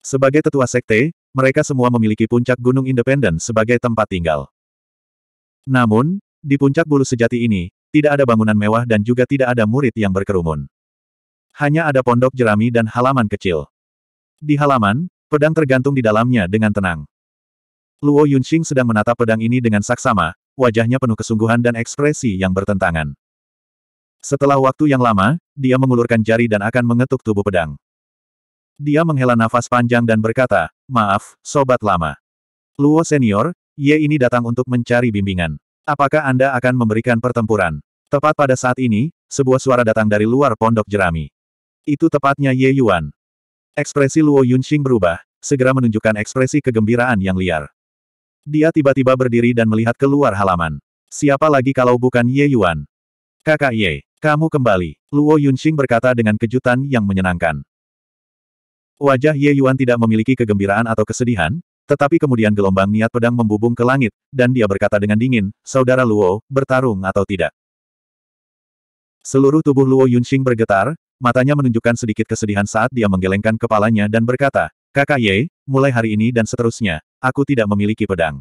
Sebagai tetua sekte, mereka semua memiliki puncak gunung independen sebagai tempat tinggal. Namun, di puncak bulu sejati ini, tidak ada bangunan mewah dan juga tidak ada murid yang berkerumun. Hanya ada pondok jerami dan halaman kecil. Di halaman, Pedang tergantung di dalamnya dengan tenang. Luo Yunxing sedang menatap pedang ini dengan saksama, wajahnya penuh kesungguhan dan ekspresi yang bertentangan. Setelah waktu yang lama, dia mengulurkan jari dan akan mengetuk tubuh pedang. Dia menghela nafas panjang dan berkata, Maaf, sobat lama. Luo senior, Ye ini datang untuk mencari bimbingan. Apakah Anda akan memberikan pertempuran? Tepat pada saat ini, sebuah suara datang dari luar pondok jerami. Itu tepatnya Ye Yuan. Ekspresi Luo Yunxing berubah, segera menunjukkan ekspresi kegembiraan yang liar. Dia tiba-tiba berdiri dan melihat keluar halaman. Siapa lagi kalau bukan Ye Yuan? Kakak Ye, kamu kembali, Luo Yunxing berkata dengan kejutan yang menyenangkan. Wajah Ye Yuan tidak memiliki kegembiraan atau kesedihan, tetapi kemudian gelombang niat pedang membubung ke langit, dan dia berkata dengan dingin, Saudara Luo, bertarung atau tidak? Seluruh tubuh Luo Yunxing bergetar, matanya menunjukkan sedikit kesedihan saat dia menggelengkan kepalanya dan berkata, Kakak Ye, mulai hari ini dan seterusnya, aku tidak memiliki pedang.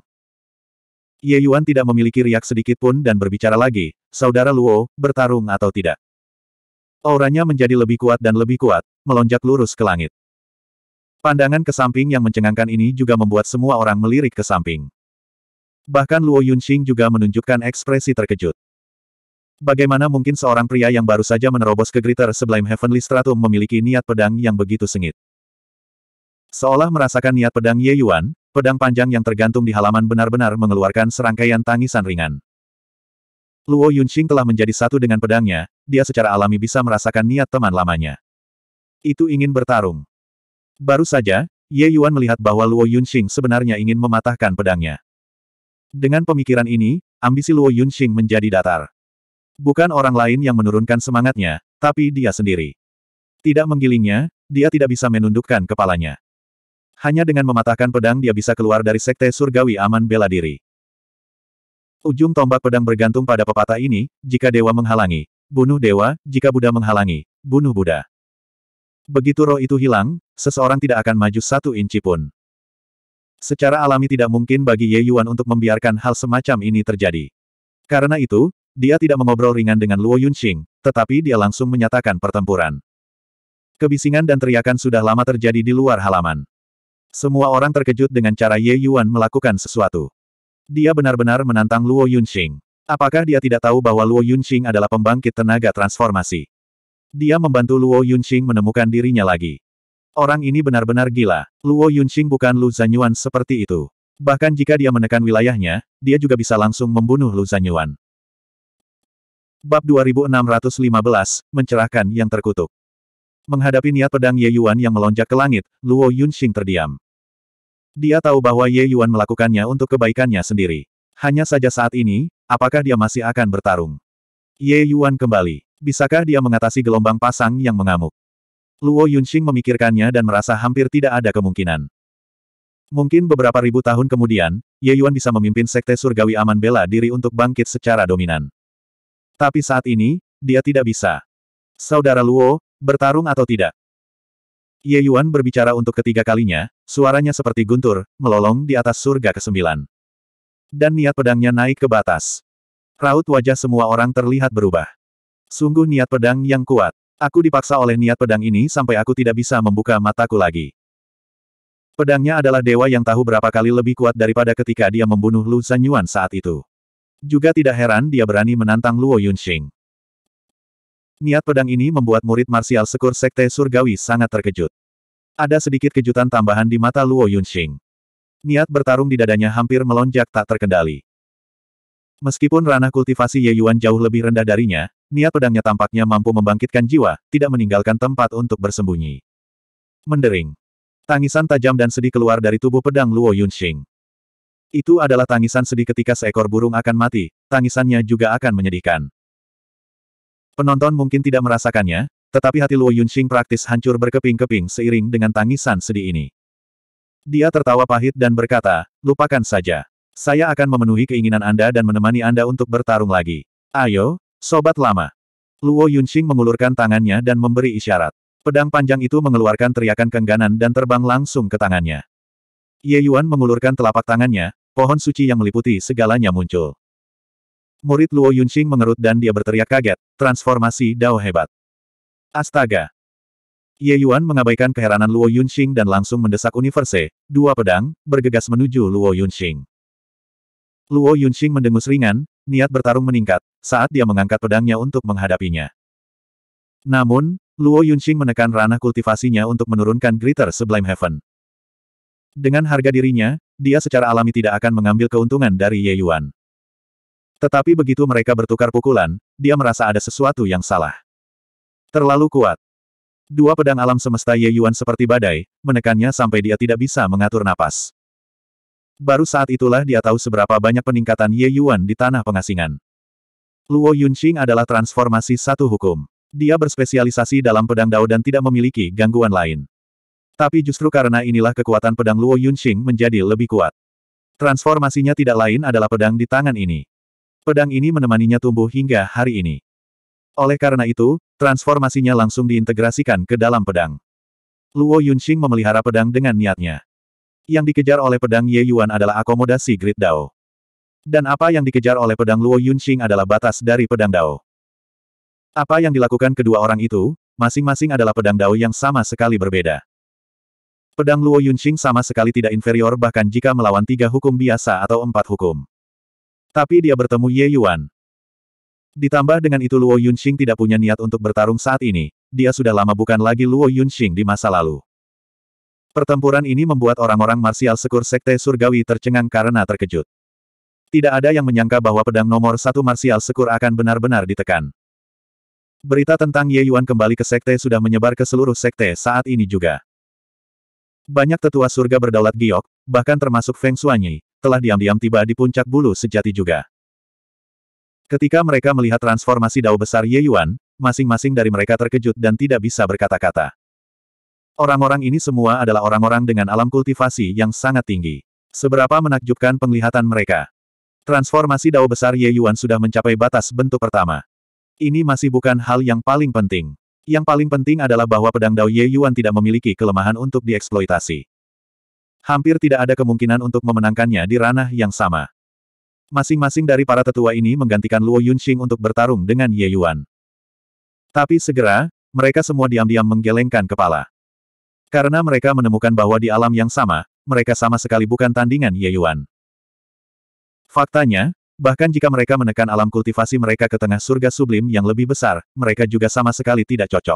Ye Yuan tidak memiliki riak sedikit pun dan berbicara lagi, Saudara Luo, bertarung atau tidak. Auranya menjadi lebih kuat dan lebih kuat, melonjak lurus ke langit. Pandangan ke samping yang mencengangkan ini juga membuat semua orang melirik ke samping. Bahkan Luo Yunxing juga menunjukkan ekspresi terkejut. Bagaimana mungkin seorang pria yang baru saja menerobos ke Greater Sublime Heavenly Stratum memiliki niat pedang yang begitu sengit? Seolah merasakan niat pedang Ye Yuan, pedang panjang yang tergantung di halaman benar-benar mengeluarkan serangkaian tangisan ringan. Luo Yunxing telah menjadi satu dengan pedangnya, dia secara alami bisa merasakan niat teman lamanya. Itu ingin bertarung. Baru saja, Ye Yuan melihat bahwa Luo Yunxing sebenarnya ingin mematahkan pedangnya. Dengan pemikiran ini, ambisi Luo Yunxing menjadi datar. Bukan orang lain yang menurunkan semangatnya, tapi dia sendiri. Tidak menggilingnya, dia tidak bisa menundukkan kepalanya. Hanya dengan mematahkan pedang dia bisa keluar dari sekte surgawi aman bela diri. Ujung tombak pedang bergantung pada pepatah ini, jika dewa menghalangi, bunuh dewa, jika Buddha menghalangi, bunuh Buddha. Begitu roh itu hilang, seseorang tidak akan maju satu inci pun. Secara alami tidak mungkin bagi Ye Yuan untuk membiarkan hal semacam ini terjadi. Karena itu, dia tidak mengobrol ringan dengan Luo Yunxing, tetapi dia langsung menyatakan pertempuran. Kebisingan dan teriakan sudah lama terjadi di luar halaman. Semua orang terkejut dengan cara Ye Yuan melakukan sesuatu. Dia benar-benar menantang Luo Yunxing. Apakah dia tidak tahu bahwa Luo Yunxing adalah pembangkit tenaga transformasi? Dia membantu Luo Yunxing menemukan dirinya lagi. Orang ini benar-benar gila. Luo Yunxing bukan Lu Zanyuan seperti itu. Bahkan jika dia menekan wilayahnya, dia juga bisa langsung membunuh Lu Zanyuan. Bab 2615, Mencerahkan Yang Terkutuk. Menghadapi niat pedang Ye Yuan yang melonjak ke langit, Luo Yunxing terdiam. Dia tahu bahwa Ye Yuan melakukannya untuk kebaikannya sendiri. Hanya saja saat ini, apakah dia masih akan bertarung? Ye Yuan kembali. Bisakah dia mengatasi gelombang pasang yang mengamuk? Luo Yunxing memikirkannya dan merasa hampir tidak ada kemungkinan. Mungkin beberapa ribu tahun kemudian, Ye Yuan bisa memimpin Sekte Surgawi Aman Bela Diri untuk bangkit secara dominan. Tapi saat ini, dia tidak bisa. Saudara Luo, bertarung atau tidak? Ye Yuan berbicara untuk ketiga kalinya, suaranya seperti guntur, melolong di atas surga kesembilan. Dan niat pedangnya naik ke batas. Raut wajah semua orang terlihat berubah. Sungguh niat pedang yang kuat. Aku dipaksa oleh niat pedang ini sampai aku tidak bisa membuka mataku lagi. Pedangnya adalah dewa yang tahu berapa kali lebih kuat daripada ketika dia membunuh Lu Zanyuan saat itu. Juga tidak heran dia berani menantang Luo Yunxing. Niat pedang ini membuat murid marsial sekur Sekte Surgawi sangat terkejut. Ada sedikit kejutan tambahan di mata Luo Yunxing. Niat bertarung di dadanya hampir melonjak tak terkendali. Meskipun ranah kultivasi Ye Yuan jauh lebih rendah darinya, niat pedangnya tampaknya mampu membangkitkan jiwa, tidak meninggalkan tempat untuk bersembunyi. Mendering. Tangisan tajam dan sedih keluar dari tubuh pedang Luo Yunxing. Itu adalah tangisan sedih ketika seekor burung akan mati, tangisannya juga akan menyedihkan. Penonton mungkin tidak merasakannya, tetapi hati Luo Yunxing praktis hancur berkeping-keping seiring dengan tangisan sedih ini. Dia tertawa pahit dan berkata, lupakan saja. Saya akan memenuhi keinginan Anda dan menemani Anda untuk bertarung lagi. Ayo, sobat lama. Luo Yunxing mengulurkan tangannya dan memberi isyarat. Pedang panjang itu mengeluarkan teriakan kengganan dan terbang langsung ke tangannya. Ye Yuan mengulurkan telapak tangannya, pohon suci yang meliputi segalanya muncul. Murid Luo Yunxing mengerut dan dia berteriak kaget, transformasi Dao hebat. Astaga! Ye Yuan mengabaikan keheranan Luo Yunxing dan langsung mendesak Universe, dua pedang, bergegas menuju Luo Yunxing. Luo Yunxing mendengus ringan, niat bertarung meningkat, saat dia mengangkat pedangnya untuk menghadapinya. Namun, Luo Yunxing menekan ranah kultivasinya untuk menurunkan Glitter Sublime Heaven. Dengan harga dirinya, dia secara alami tidak akan mengambil keuntungan dari Ye Yuan. Tetapi begitu mereka bertukar pukulan, dia merasa ada sesuatu yang salah. Terlalu kuat. Dua pedang alam semesta Ye Yuan seperti badai, menekannya sampai dia tidak bisa mengatur napas. Baru saat itulah dia tahu seberapa banyak peningkatan Ye Yuan di tanah pengasingan. Luo Yunxing adalah transformasi satu hukum. Dia berspesialisasi dalam pedang dao dan tidak memiliki gangguan lain. Tapi justru karena inilah kekuatan pedang Luo Yunxing menjadi lebih kuat. Transformasinya tidak lain adalah pedang di tangan ini. Pedang ini menemaninya tumbuh hingga hari ini. Oleh karena itu, transformasinya langsung diintegrasikan ke dalam pedang. Luo Yunxing memelihara pedang dengan niatnya. Yang dikejar oleh pedang Ye Yuan adalah akomodasi Great Dao. Dan apa yang dikejar oleh pedang Luo Yunxing adalah batas dari pedang Dao. Apa yang dilakukan kedua orang itu, masing-masing adalah pedang Dao yang sama sekali berbeda. Pedang Luo Yunxing sama sekali tidak inferior bahkan jika melawan tiga hukum biasa atau empat hukum. Tapi dia bertemu Ye Yuan. Ditambah dengan itu Luo Yunxing tidak punya niat untuk bertarung saat ini, dia sudah lama bukan lagi Luo Yunxing di masa lalu. Pertempuran ini membuat orang-orang marsial sekur Sekte Surgawi tercengang karena terkejut. Tidak ada yang menyangka bahwa pedang nomor satu marsial sekur akan benar-benar ditekan. Berita tentang Ye Yuan kembali ke Sekte sudah menyebar ke seluruh Sekte saat ini juga. Banyak tetua surga berdaulat giok, bahkan termasuk Feng Xuanyi, telah diam-diam tiba di puncak bulu sejati juga. Ketika mereka melihat transformasi dao besar Ye Yuan, masing-masing dari mereka terkejut dan tidak bisa berkata-kata. Orang-orang ini semua adalah orang-orang dengan alam kultivasi yang sangat tinggi. Seberapa menakjubkan penglihatan mereka. Transformasi dao besar Ye Yuan sudah mencapai batas bentuk pertama. Ini masih bukan hal yang paling penting. Yang paling penting adalah bahwa pedang Dao Ye Yuan tidak memiliki kelemahan untuk dieksploitasi. Hampir tidak ada kemungkinan untuk memenangkannya di ranah yang sama. Masing-masing dari para tetua ini menggantikan Luo Yunxing untuk bertarung dengan Ye Yuan. Tapi segera, mereka semua diam-diam menggelengkan kepala. Karena mereka menemukan bahwa di alam yang sama, mereka sama sekali bukan tandingan Ye Yuan. Faktanya, Bahkan jika mereka menekan alam kultivasi mereka ke tengah surga sublim yang lebih besar, mereka juga sama sekali tidak cocok.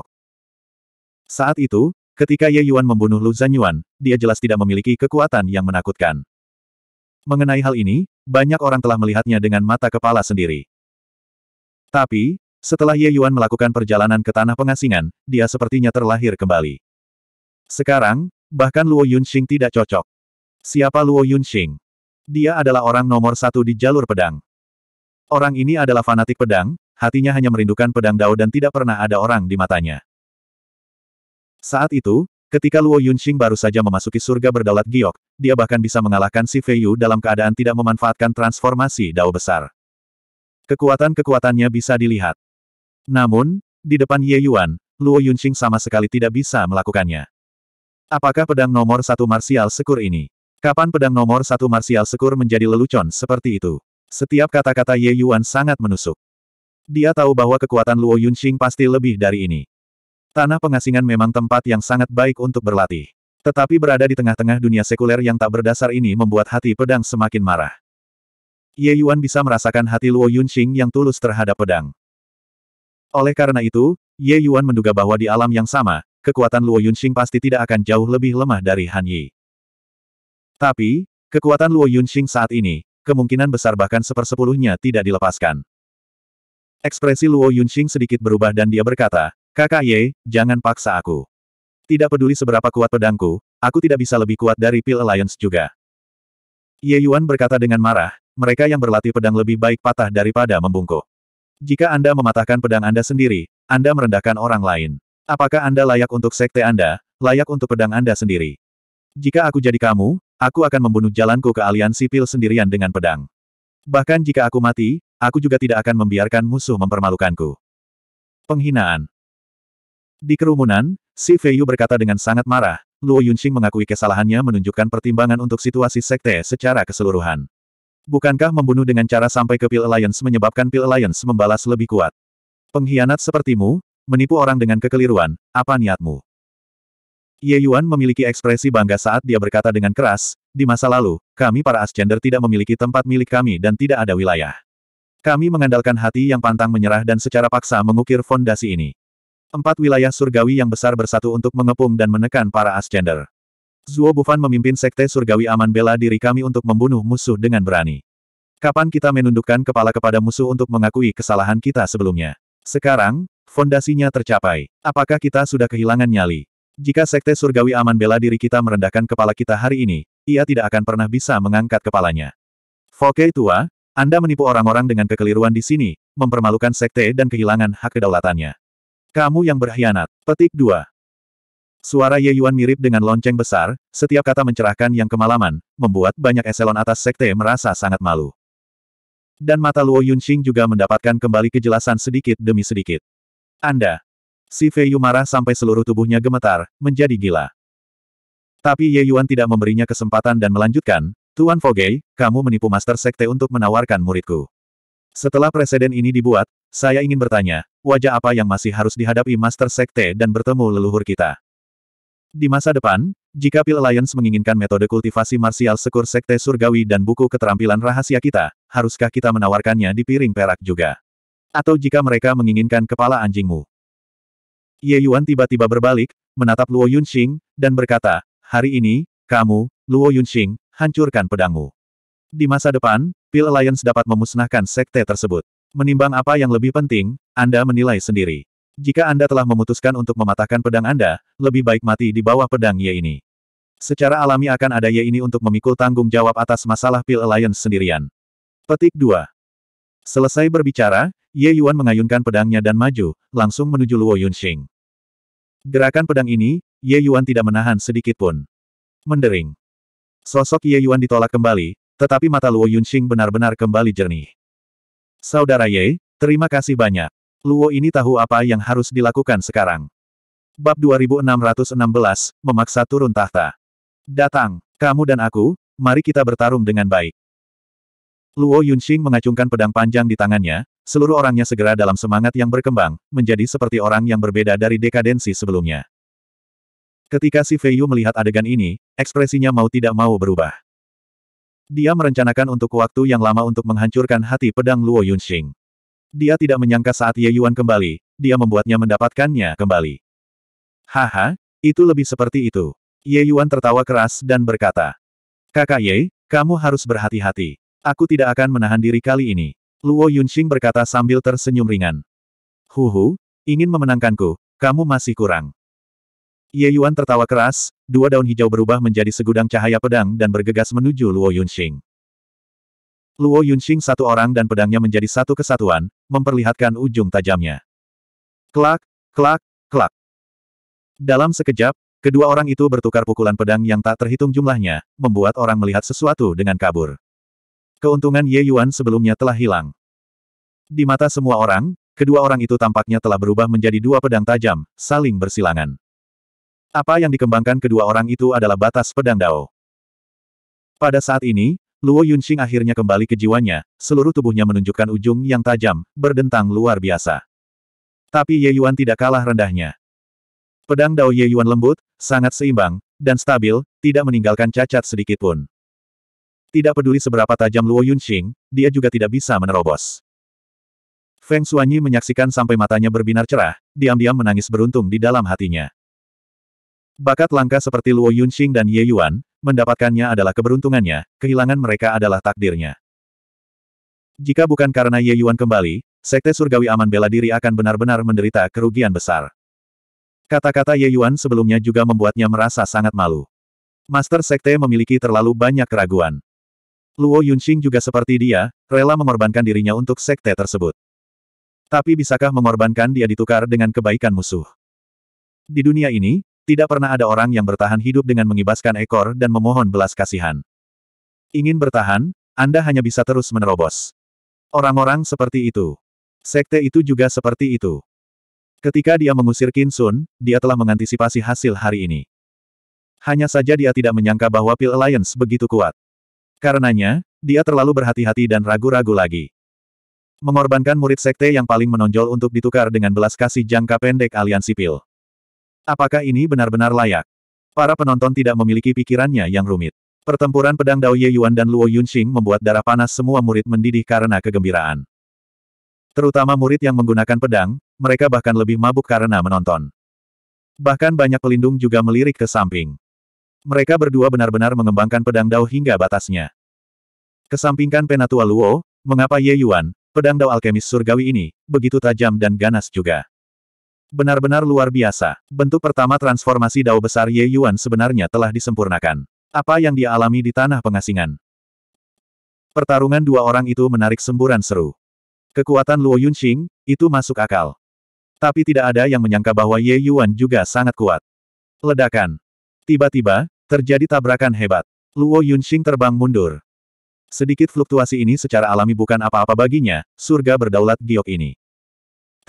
Saat itu, ketika Ye Yuan membunuh Lu Zanyuan, dia jelas tidak memiliki kekuatan yang menakutkan. Mengenai hal ini, banyak orang telah melihatnya dengan mata kepala sendiri. Tapi, setelah Ye Yuan melakukan perjalanan ke tanah pengasingan, dia sepertinya terlahir kembali. Sekarang, bahkan Luo Yunxing tidak cocok. Siapa Luo Yunxing? Dia adalah orang nomor satu di jalur pedang. Orang ini adalah fanatik pedang, hatinya hanya merindukan pedang Dao dan tidak pernah ada orang di matanya. Saat itu, ketika Luo Yunxing baru saja memasuki surga berdaulat giok, dia bahkan bisa mengalahkan si Fei Yu dalam keadaan tidak memanfaatkan transformasi Dao besar. Kekuatan-kekuatannya bisa dilihat. Namun, di depan Ye Yuan, Luo Yunxing sama sekali tidak bisa melakukannya. Apakah pedang nomor satu marsial sekur ini? Kapan pedang nomor satu Marsial Sekur menjadi lelucon seperti itu? Setiap kata-kata Ye Yuan sangat menusuk. Dia tahu bahwa kekuatan Luo Yunxing pasti lebih dari ini. Tanah pengasingan memang tempat yang sangat baik untuk berlatih. Tetapi berada di tengah-tengah dunia sekuler yang tak berdasar ini membuat hati pedang semakin marah. Ye Yuan bisa merasakan hati Luo Yunxing yang tulus terhadap pedang. Oleh karena itu, Ye Yuan menduga bahwa di alam yang sama, kekuatan Luo Yunxing pasti tidak akan jauh lebih lemah dari Han Yi. Tapi, kekuatan Luo Yunxing saat ini, kemungkinan besar bahkan sepersepuluhnya tidak dilepaskan. Ekspresi Luo Yunxing sedikit berubah dan dia berkata, Kakak Ye, jangan paksa aku. Tidak peduli seberapa kuat pedangku, aku tidak bisa lebih kuat dari Pil Alliance juga. Ye Yuan berkata dengan marah, mereka yang berlatih pedang lebih baik patah daripada membungkuk. Jika Anda mematahkan pedang Anda sendiri, Anda merendahkan orang lain. Apakah Anda layak untuk sekte Anda, layak untuk pedang Anda sendiri? Jika aku jadi kamu, Aku akan membunuh jalanku ke alian sipil sendirian dengan pedang. Bahkan jika aku mati, aku juga tidak akan membiarkan musuh mempermalukanku. Penghinaan Di kerumunan, si Feiyu berkata dengan sangat marah, Luo Yunxing mengakui kesalahannya menunjukkan pertimbangan untuk situasi sekte secara keseluruhan. Bukankah membunuh dengan cara sampai ke Pil Alliance menyebabkan Pil Alliance membalas lebih kuat? Pengkhianat sepertimu, menipu orang dengan kekeliruan, apa niatmu? Ye Yuan memiliki ekspresi bangga saat dia berkata dengan keras, di masa lalu, kami para Ascender tidak memiliki tempat milik kami dan tidak ada wilayah. Kami mengandalkan hati yang pantang menyerah dan secara paksa mengukir fondasi ini. Empat wilayah surgawi yang besar bersatu untuk mengepung dan menekan para Ascender. Zuo Bufan memimpin sekte surgawi aman bela diri kami untuk membunuh musuh dengan berani. Kapan kita menundukkan kepala kepada musuh untuk mengakui kesalahan kita sebelumnya? Sekarang, fondasinya tercapai. Apakah kita sudah kehilangan nyali? Jika Sekte Surgawi Aman bela diri kita merendahkan kepala kita hari ini, ia tidak akan pernah bisa mengangkat kepalanya. Foke tua, Anda menipu orang-orang dengan kekeliruan di sini, mempermalukan Sekte dan kehilangan hak kedaulatannya. Kamu yang berkhianat. Petik 2. Suara Ye Yuan mirip dengan lonceng besar, setiap kata mencerahkan yang kemalaman, membuat banyak eselon atas Sekte merasa sangat malu. Dan mata Luo Yunxing juga mendapatkan kembali kejelasan sedikit demi sedikit. Anda, Si Fei Yu marah sampai seluruh tubuhnya gemetar, menjadi gila. Tapi Ye Yuan tidak memberinya kesempatan dan melanjutkan, Tuan Fogei, kamu menipu Master Sekte untuk menawarkan muridku. Setelah presiden ini dibuat, saya ingin bertanya, wajah apa yang masih harus dihadapi Master Sekte dan bertemu leluhur kita? Di masa depan, jika Pil Alliance menginginkan metode kultivasi marsial sekur Sekte Surgawi dan buku keterampilan rahasia kita, haruskah kita menawarkannya di piring perak juga? Atau jika mereka menginginkan kepala anjingmu? Ye Yuan tiba-tiba berbalik, menatap Luo Yunxing, dan berkata, Hari ini, kamu, Luo Yunxing, hancurkan pedangmu. Di masa depan, Pil Alliance dapat memusnahkan sekte tersebut. Menimbang apa yang lebih penting, Anda menilai sendiri. Jika Anda telah memutuskan untuk mematahkan pedang Anda, lebih baik mati di bawah pedang Ye ini. Secara alami akan ada Ye ini untuk memikul tanggung jawab atas masalah Pil Alliance sendirian. Petik 2. Selesai berbicara, Ye Yuan mengayunkan pedangnya dan maju, langsung menuju Luo Yunxing. Gerakan pedang ini, Ye Yuan tidak menahan sedikit pun. Mendering. Sosok Ye Yuan ditolak kembali, tetapi mata Luo Yunxing benar-benar kembali jernih. Saudara Ye, terima kasih banyak. Luo ini tahu apa yang harus dilakukan sekarang. Bab 2616, memaksa turun tahta. Datang, kamu dan aku, mari kita bertarung dengan baik. Luo Yunxing mengacungkan pedang panjang di tangannya, Seluruh orangnya segera dalam semangat yang berkembang, menjadi seperti orang yang berbeda dari dekadensi sebelumnya. Ketika si Feiyu melihat adegan ini, ekspresinya mau tidak mau berubah. Dia merencanakan untuk waktu yang lama untuk menghancurkan hati pedang Luo Yunxing. Dia tidak menyangka saat Ye Yuan kembali, dia membuatnya mendapatkannya kembali. Haha, itu lebih seperti itu. Ye Yuan tertawa keras dan berkata, Kakak Ye, kamu harus berhati-hati. Aku tidak akan menahan diri kali ini. Luo Yunxing berkata sambil tersenyum ringan. Huhu, ingin memenangkanku, kamu masih kurang. Ye Yuan tertawa keras, dua daun hijau berubah menjadi segudang cahaya pedang dan bergegas menuju Luo Yunxing. Luo Yunxing satu orang dan pedangnya menjadi satu kesatuan, memperlihatkan ujung tajamnya. Klak, klak, klak. Dalam sekejap, kedua orang itu bertukar pukulan pedang yang tak terhitung jumlahnya, membuat orang melihat sesuatu dengan kabur. Keuntungan Ye Yuan sebelumnya telah hilang. Di mata semua orang, kedua orang itu tampaknya telah berubah menjadi dua pedang tajam, saling bersilangan. Apa yang dikembangkan kedua orang itu adalah batas pedang Dao. Pada saat ini, Luo Yunxing akhirnya kembali ke jiwanya, seluruh tubuhnya menunjukkan ujung yang tajam, berdentang luar biasa. Tapi Ye Yuan tidak kalah rendahnya. Pedang Dao Ye Yuan lembut, sangat seimbang, dan stabil, tidak meninggalkan cacat sedikitpun. Tidak peduli seberapa tajam Luo Yunxing, dia juga tidak bisa menerobos. Feng Suanyi menyaksikan sampai matanya berbinar cerah, diam-diam menangis beruntung di dalam hatinya. Bakat langka seperti Luo Yunxing dan Ye Yuan, mendapatkannya adalah keberuntungannya, kehilangan mereka adalah takdirnya. Jika bukan karena Ye Yuan kembali, Sekte Surgawi Aman Bela Diri akan benar-benar menderita kerugian besar. Kata-kata Ye Yuan sebelumnya juga membuatnya merasa sangat malu. Master Sekte memiliki terlalu banyak keraguan. Luo Yunxing juga seperti dia, rela mengorbankan dirinya untuk sekte tersebut. Tapi bisakah mengorbankan dia ditukar dengan kebaikan musuh? Di dunia ini, tidak pernah ada orang yang bertahan hidup dengan mengibaskan ekor dan memohon belas kasihan. Ingin bertahan, Anda hanya bisa terus menerobos. Orang-orang seperti itu. Sekte itu juga seperti itu. Ketika dia mengusir Qin Sun, dia telah mengantisipasi hasil hari ini. Hanya saja dia tidak menyangka bahwa Pil Alliance begitu kuat. Karenanya, dia terlalu berhati-hati dan ragu-ragu lagi. Mengorbankan murid sekte yang paling menonjol untuk ditukar dengan belas kasih jangka pendek aliansi sipil. Apakah ini benar-benar layak? Para penonton tidak memiliki pikirannya yang rumit. Pertempuran pedang Dao Ye Yuan dan Luo Yunxing membuat darah panas semua murid mendidih karena kegembiraan. Terutama murid yang menggunakan pedang, mereka bahkan lebih mabuk karena menonton. Bahkan banyak pelindung juga melirik ke samping. Mereka berdua benar-benar mengembangkan pedang Dao hingga batasnya. Kesampingkan Penatua Luo, mengapa Ye Yuan, pedang Dao alkemis surgawi ini, begitu tajam dan ganas juga. Benar-benar luar biasa, bentuk pertama transformasi Dao besar Ye Yuan sebenarnya telah disempurnakan. Apa yang dia alami di tanah pengasingan? Pertarungan dua orang itu menarik semburan seru. Kekuatan Luo Yunxing, itu masuk akal. Tapi tidak ada yang menyangka bahwa Ye Yuan juga sangat kuat. Ledakan. Tiba-tiba, terjadi tabrakan hebat. Luo Yunxing terbang mundur. Sedikit fluktuasi ini secara alami bukan apa-apa baginya, surga berdaulat giok ini.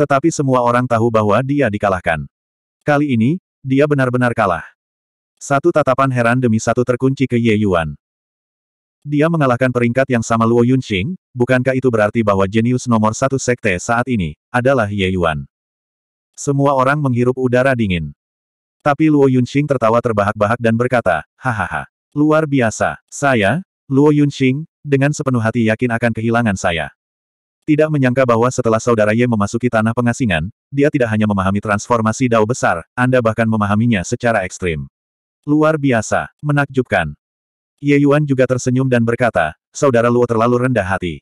Tetapi semua orang tahu bahwa dia dikalahkan. Kali ini, dia benar-benar kalah. Satu tatapan heran demi satu terkunci ke Ye Yuan. Dia mengalahkan peringkat yang sama Luo Yunxing, bukankah itu berarti bahwa jenius nomor satu sekte saat ini, adalah Ye Yuan. Semua orang menghirup udara dingin. Tapi Luo Yunxing tertawa terbahak-bahak dan berkata, hahaha. Luar biasa, saya, Luo Yunxing, dengan sepenuh hati yakin akan kehilangan saya. Tidak menyangka bahwa setelah saudara Ye memasuki tanah pengasingan, dia tidak hanya memahami transformasi dao besar, Anda bahkan memahaminya secara ekstrim. Luar biasa, menakjubkan. Ye Yuan juga tersenyum dan berkata, Saudara Luo terlalu rendah hati.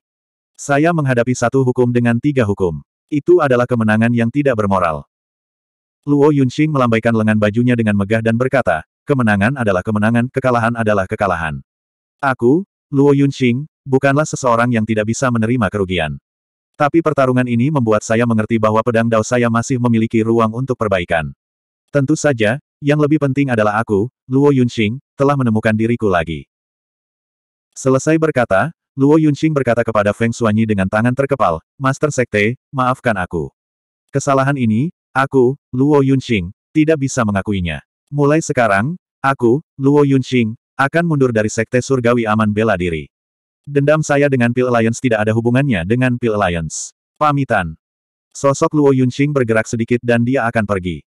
Saya menghadapi satu hukum dengan tiga hukum. Itu adalah kemenangan yang tidak bermoral. Luo Yunxing melambaikan lengan bajunya dengan megah dan berkata, kemenangan adalah kemenangan, kekalahan adalah kekalahan. Aku, Luo Yunxing, bukanlah seseorang yang tidak bisa menerima kerugian. Tapi pertarungan ini membuat saya mengerti bahwa pedang dao saya masih memiliki ruang untuk perbaikan. Tentu saja, yang lebih penting adalah aku, Luo Yunxing, telah menemukan diriku lagi. Selesai berkata, Luo Yunxing berkata kepada Feng Xuanyi dengan tangan terkepal, Master Sekte, maafkan aku. Kesalahan ini, Aku, Luo Yunxing, tidak bisa mengakuinya. Mulai sekarang, aku, Luo Yunxing, akan mundur dari Sekte Surgawi Aman Bela Diri. Dendam saya dengan Pil Alliance tidak ada hubungannya dengan Pil Alliance. Pamitan. Sosok Luo Yunxing bergerak sedikit dan dia akan pergi.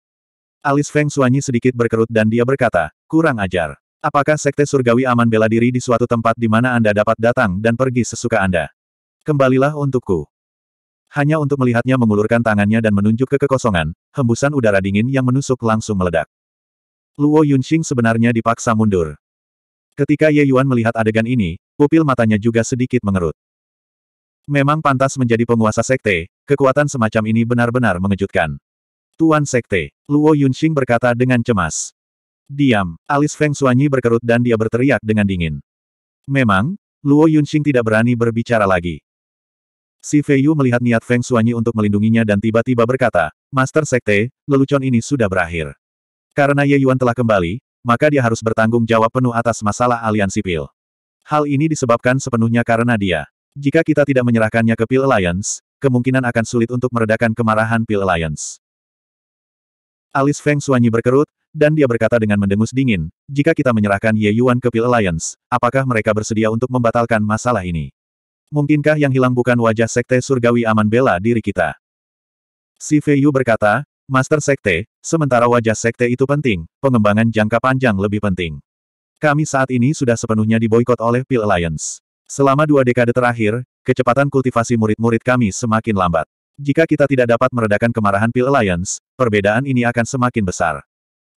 Alis Feng Suanyi sedikit berkerut dan dia berkata, kurang ajar. Apakah Sekte Surgawi Aman Bela Diri di suatu tempat di mana Anda dapat datang dan pergi sesuka Anda? Kembalilah untukku. Hanya untuk melihatnya mengulurkan tangannya dan menunjuk ke kekosongan, hembusan udara dingin yang menusuk langsung meledak. Luo Yunxing sebenarnya dipaksa mundur. Ketika Ye Yuan melihat adegan ini, pupil matanya juga sedikit mengerut. Memang pantas menjadi penguasa sekte, kekuatan semacam ini benar-benar mengejutkan. Tuan Sekte, Luo Yunxing berkata dengan cemas. Diam, alis Feng Suanyi berkerut dan dia berteriak dengan dingin. Memang, Luo Yunxing tidak berani berbicara lagi. Si Fei melihat niat Feng Suanyi untuk melindunginya dan tiba-tiba berkata, Master Sekte, lelucon ini sudah berakhir. Karena Ye Yuan telah kembali, maka dia harus bertanggung jawab penuh atas masalah Aliansi Pil. Hal ini disebabkan sepenuhnya karena dia. Jika kita tidak menyerahkannya ke Pil Alliance, kemungkinan akan sulit untuk meredakan kemarahan Pil Alliance. Alis Feng Suanyi berkerut, dan dia berkata dengan mendengus dingin, jika kita menyerahkan Ye Yuan ke Pil Alliance, apakah mereka bersedia untuk membatalkan masalah ini? Mungkinkah yang hilang bukan wajah Sekte Surgawi aman bela diri kita? Si Feiyu berkata, Master Sekte, sementara wajah Sekte itu penting, pengembangan jangka panjang lebih penting. Kami saat ini sudah sepenuhnya diboykot oleh Peel Alliance. Selama dua dekade terakhir, kecepatan kultivasi murid-murid kami semakin lambat. Jika kita tidak dapat meredakan kemarahan Peel Alliance, perbedaan ini akan semakin besar.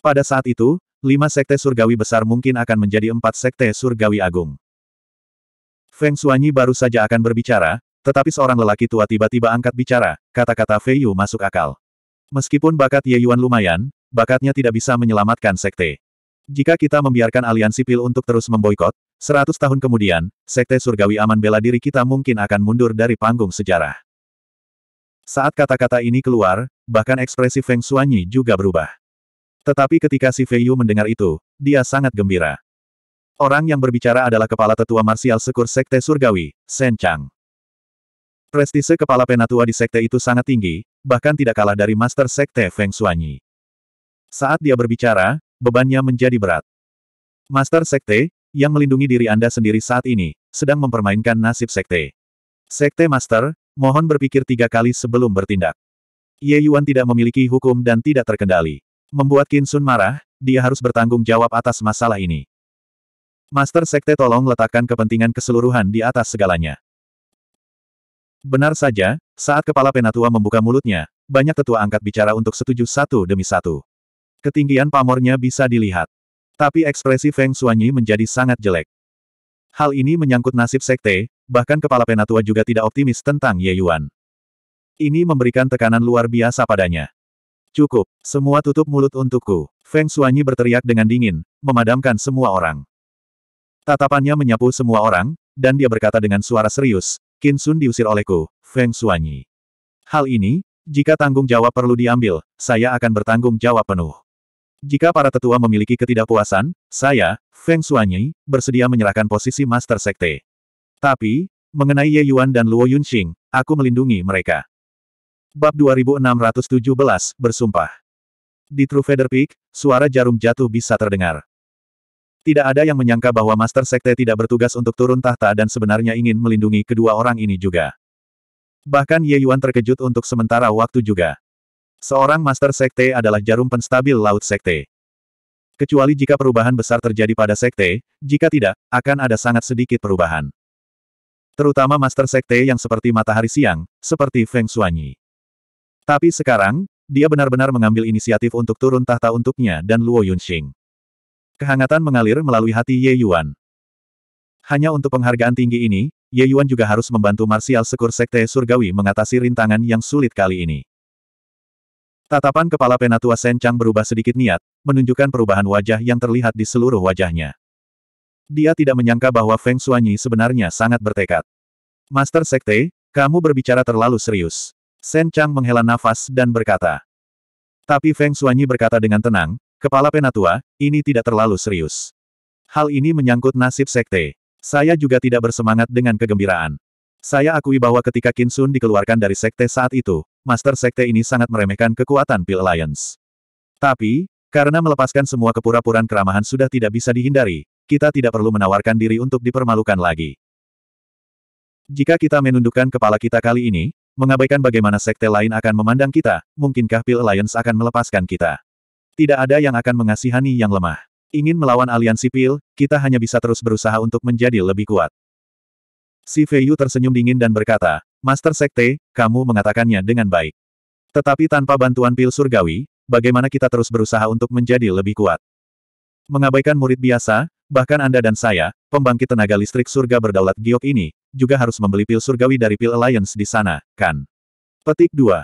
Pada saat itu, lima sekte surgawi besar mungkin akan menjadi empat sekte surgawi agung. Feng Xuanyi baru saja akan berbicara, tetapi seorang lelaki tua tiba-tiba angkat bicara, kata-kata Fei Yu masuk akal. Meskipun bakat Ye Yuan lumayan, bakatnya tidak bisa menyelamatkan sekte. Jika kita membiarkan aliansi Pil untuk terus memboikot, 100 tahun kemudian, sekte surgawi aman bela diri kita mungkin akan mundur dari panggung sejarah. Saat kata-kata ini keluar, bahkan ekspresi Feng Xuanyi juga berubah. Tetapi ketika si Fei Yu mendengar itu, dia sangat gembira. Orang yang berbicara adalah Kepala Tetua Marsial Sekur Sekte Surgawi, Shen Chang. Prestise Kepala Penatua di Sekte itu sangat tinggi, bahkan tidak kalah dari Master Sekte Feng Suanyi. Saat dia berbicara, bebannya menjadi berat. Master Sekte, yang melindungi diri Anda sendiri saat ini, sedang mempermainkan nasib Sekte. Sekte Master, mohon berpikir tiga kali sebelum bertindak. Ye Yuan tidak memiliki hukum dan tidak terkendali. Membuat Kinsun marah, dia harus bertanggung jawab atas masalah ini. Master Sekte tolong letakkan kepentingan keseluruhan di atas segalanya. Benar saja, saat kepala penatua membuka mulutnya, banyak tetua angkat bicara untuk setuju satu demi satu. Ketinggian pamornya bisa dilihat. Tapi ekspresi Feng Suanyi menjadi sangat jelek. Hal ini menyangkut nasib sekte, bahkan kepala penatua juga tidak optimis tentang Ye Yuan. Ini memberikan tekanan luar biasa padanya. Cukup, semua tutup mulut untukku. Feng Suanyi berteriak dengan dingin, memadamkan semua orang. Tatapannya menyapu semua orang, dan dia berkata dengan suara serius, Kin Sun diusir olehku, Feng Suanyi. Hal ini, jika tanggung jawab perlu diambil, saya akan bertanggung jawab penuh. Jika para tetua memiliki ketidakpuasan, saya, Feng Suanyi, bersedia menyerahkan posisi Master Sekte. Tapi, mengenai Ye Yuan dan Luo Yunxing, aku melindungi mereka. Bab 2617, Bersumpah. Di True Feather Peak, suara jarum jatuh bisa terdengar. Tidak ada yang menyangka bahwa Master Sekte tidak bertugas untuk turun tahta dan sebenarnya ingin melindungi kedua orang ini juga. Bahkan Ye Yuan terkejut untuk sementara waktu juga. Seorang Master Sekte adalah jarum penstabil Laut Sekte. Kecuali jika perubahan besar terjadi pada Sekte, jika tidak, akan ada sangat sedikit perubahan. Terutama Master Sekte yang seperti matahari siang, seperti Feng Xuanyi. Tapi sekarang, dia benar-benar mengambil inisiatif untuk turun tahta untuknya dan Luo Yunxing. Kehangatan mengalir melalui hati Ye Yuan. Hanya untuk penghargaan tinggi ini, Ye Yuan juga harus membantu Marsial Sekur Sekte Surgawi mengatasi rintangan yang sulit kali ini. Tatapan kepala penatua Sen Chang berubah sedikit niat, menunjukkan perubahan wajah yang terlihat di seluruh wajahnya. Dia tidak menyangka bahwa Feng Xuanyi sebenarnya sangat bertekad. Master Sekte, kamu berbicara terlalu serius. Sen Chang menghela nafas dan berkata. Tapi Feng Xuanyi berkata dengan tenang, Kepala Penatua, ini tidak terlalu serius. Hal ini menyangkut nasib sekte. Saya juga tidak bersemangat dengan kegembiraan. Saya akui bahwa ketika Kinsun dikeluarkan dari sekte saat itu, Master Sekte ini sangat meremehkan kekuatan Pil Alliance. Tapi, karena melepaskan semua kepura-puraan keramahan sudah tidak bisa dihindari, kita tidak perlu menawarkan diri untuk dipermalukan lagi. Jika kita menundukkan kepala kita kali ini, mengabaikan bagaimana sekte lain akan memandang kita, mungkinkah Pil Alliance akan melepaskan kita? Tidak ada yang akan mengasihani yang lemah. Ingin melawan aliansi pil? kita hanya bisa terus berusaha untuk menjadi lebih kuat. Si Feiyu tersenyum dingin dan berkata, Master Sekte, kamu mengatakannya dengan baik. Tetapi tanpa bantuan pil surgawi, bagaimana kita terus berusaha untuk menjadi lebih kuat? Mengabaikan murid biasa, bahkan Anda dan saya, pembangkit tenaga listrik surga berdaulat giok ini, juga harus membeli pil surgawi dari Pil Alliance di sana, kan? Petik 2.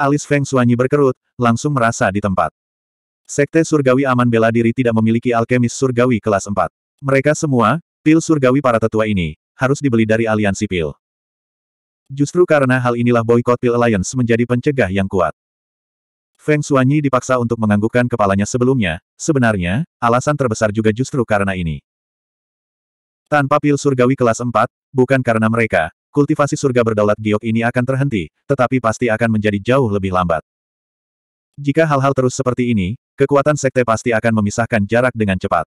Alis Feng Suanyi berkerut, langsung merasa di tempat. Sekte Surgawi Aman Bela Diri tidak memiliki alkemis surgawi kelas 4. Mereka semua, pil surgawi para tetua ini, harus dibeli dari aliansi pil. Justru karena hal inilah boykot pil alliance menjadi pencegah yang kuat. Feng Xuanyi dipaksa untuk menganggukkan kepalanya sebelumnya, sebenarnya, alasan terbesar juga justru karena ini. Tanpa pil surgawi kelas 4, bukan karena mereka, kultivasi surga berdaulat giok ini akan terhenti, tetapi pasti akan menjadi jauh lebih lambat. Jika hal-hal terus seperti ini, Kekuatan sekte pasti akan memisahkan jarak dengan cepat.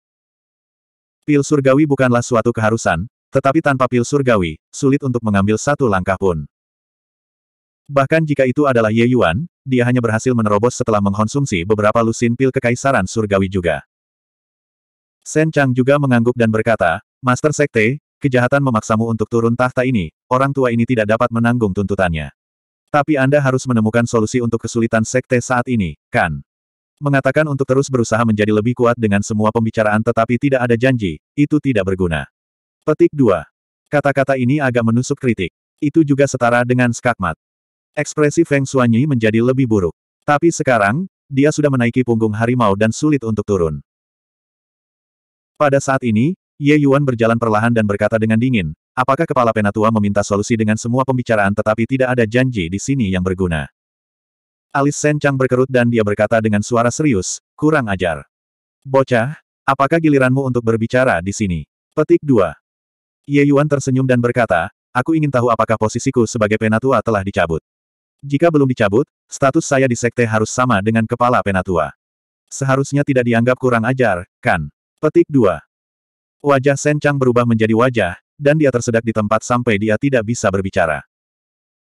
Pil surgawi bukanlah suatu keharusan, tetapi tanpa pil surgawi, sulit untuk mengambil satu langkah pun. Bahkan jika itu adalah Ye Yuan, dia hanya berhasil menerobos setelah mengkonsumsi beberapa lusin pil kekaisaran surgawi juga. Shen Chang juga mengangguk dan berkata, Master Sekte, kejahatan memaksamu untuk turun tahta ini, orang tua ini tidak dapat menanggung tuntutannya. Tapi Anda harus menemukan solusi untuk kesulitan sekte saat ini, kan? mengatakan untuk terus berusaha menjadi lebih kuat dengan semua pembicaraan tetapi tidak ada janji, itu tidak berguna. Petik 2. Kata-kata ini agak menusuk kritik. Itu juga setara dengan skakmat. Ekspresi Feng Xuanyi menjadi lebih buruk. Tapi sekarang, dia sudah menaiki punggung harimau dan sulit untuk turun. Pada saat ini, Ye Yuan berjalan perlahan dan berkata dengan dingin, apakah kepala penatua meminta solusi dengan semua pembicaraan tetapi tidak ada janji di sini yang berguna. Alis Sen berkerut dan dia berkata dengan suara serius, kurang ajar. Bocah, apakah giliranmu untuk berbicara di sini? Petik 2. Ye Yuan tersenyum dan berkata, aku ingin tahu apakah posisiku sebagai penatua telah dicabut. Jika belum dicabut, status saya di sekte harus sama dengan kepala penatua. Seharusnya tidak dianggap kurang ajar, kan? Petik 2. Wajah Sen berubah menjadi wajah, dan dia tersedak di tempat sampai dia tidak bisa berbicara.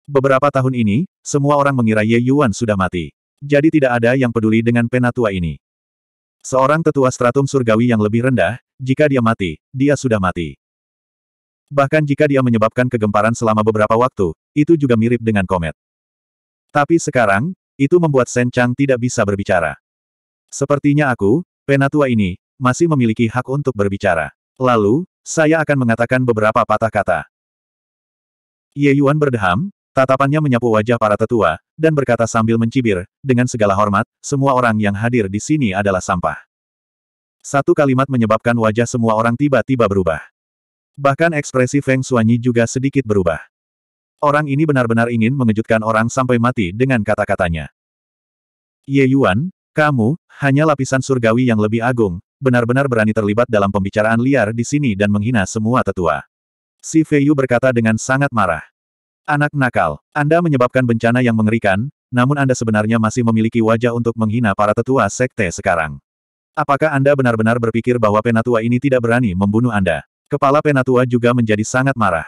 Beberapa tahun ini, semua orang mengira Ye Yuan sudah mati. Jadi tidak ada yang peduli dengan penatua ini. Seorang tetua stratum surgawi yang lebih rendah, jika dia mati, dia sudah mati. Bahkan jika dia menyebabkan kegemparan selama beberapa waktu, itu juga mirip dengan komet. Tapi sekarang, itu membuat Sen Chang tidak bisa berbicara. Sepertinya aku, penatua ini, masih memiliki hak untuk berbicara. Lalu, saya akan mengatakan beberapa patah kata. Ye Yuan berdeham, Tatapannya menyapu wajah para tetua, dan berkata sambil mencibir, dengan segala hormat, semua orang yang hadir di sini adalah sampah. Satu kalimat menyebabkan wajah semua orang tiba-tiba berubah. Bahkan ekspresi Feng Suanyi juga sedikit berubah. Orang ini benar-benar ingin mengejutkan orang sampai mati dengan kata-katanya. Ye Yuan, kamu, hanya lapisan surgawi yang lebih agung, benar-benar berani terlibat dalam pembicaraan liar di sini dan menghina semua tetua. Si Fei Yu berkata dengan sangat marah. Anak nakal, Anda menyebabkan bencana yang mengerikan, namun Anda sebenarnya masih memiliki wajah untuk menghina para tetua sekte sekarang. Apakah Anda benar-benar berpikir bahwa penatua ini tidak berani membunuh Anda? Kepala penatua juga menjadi sangat marah.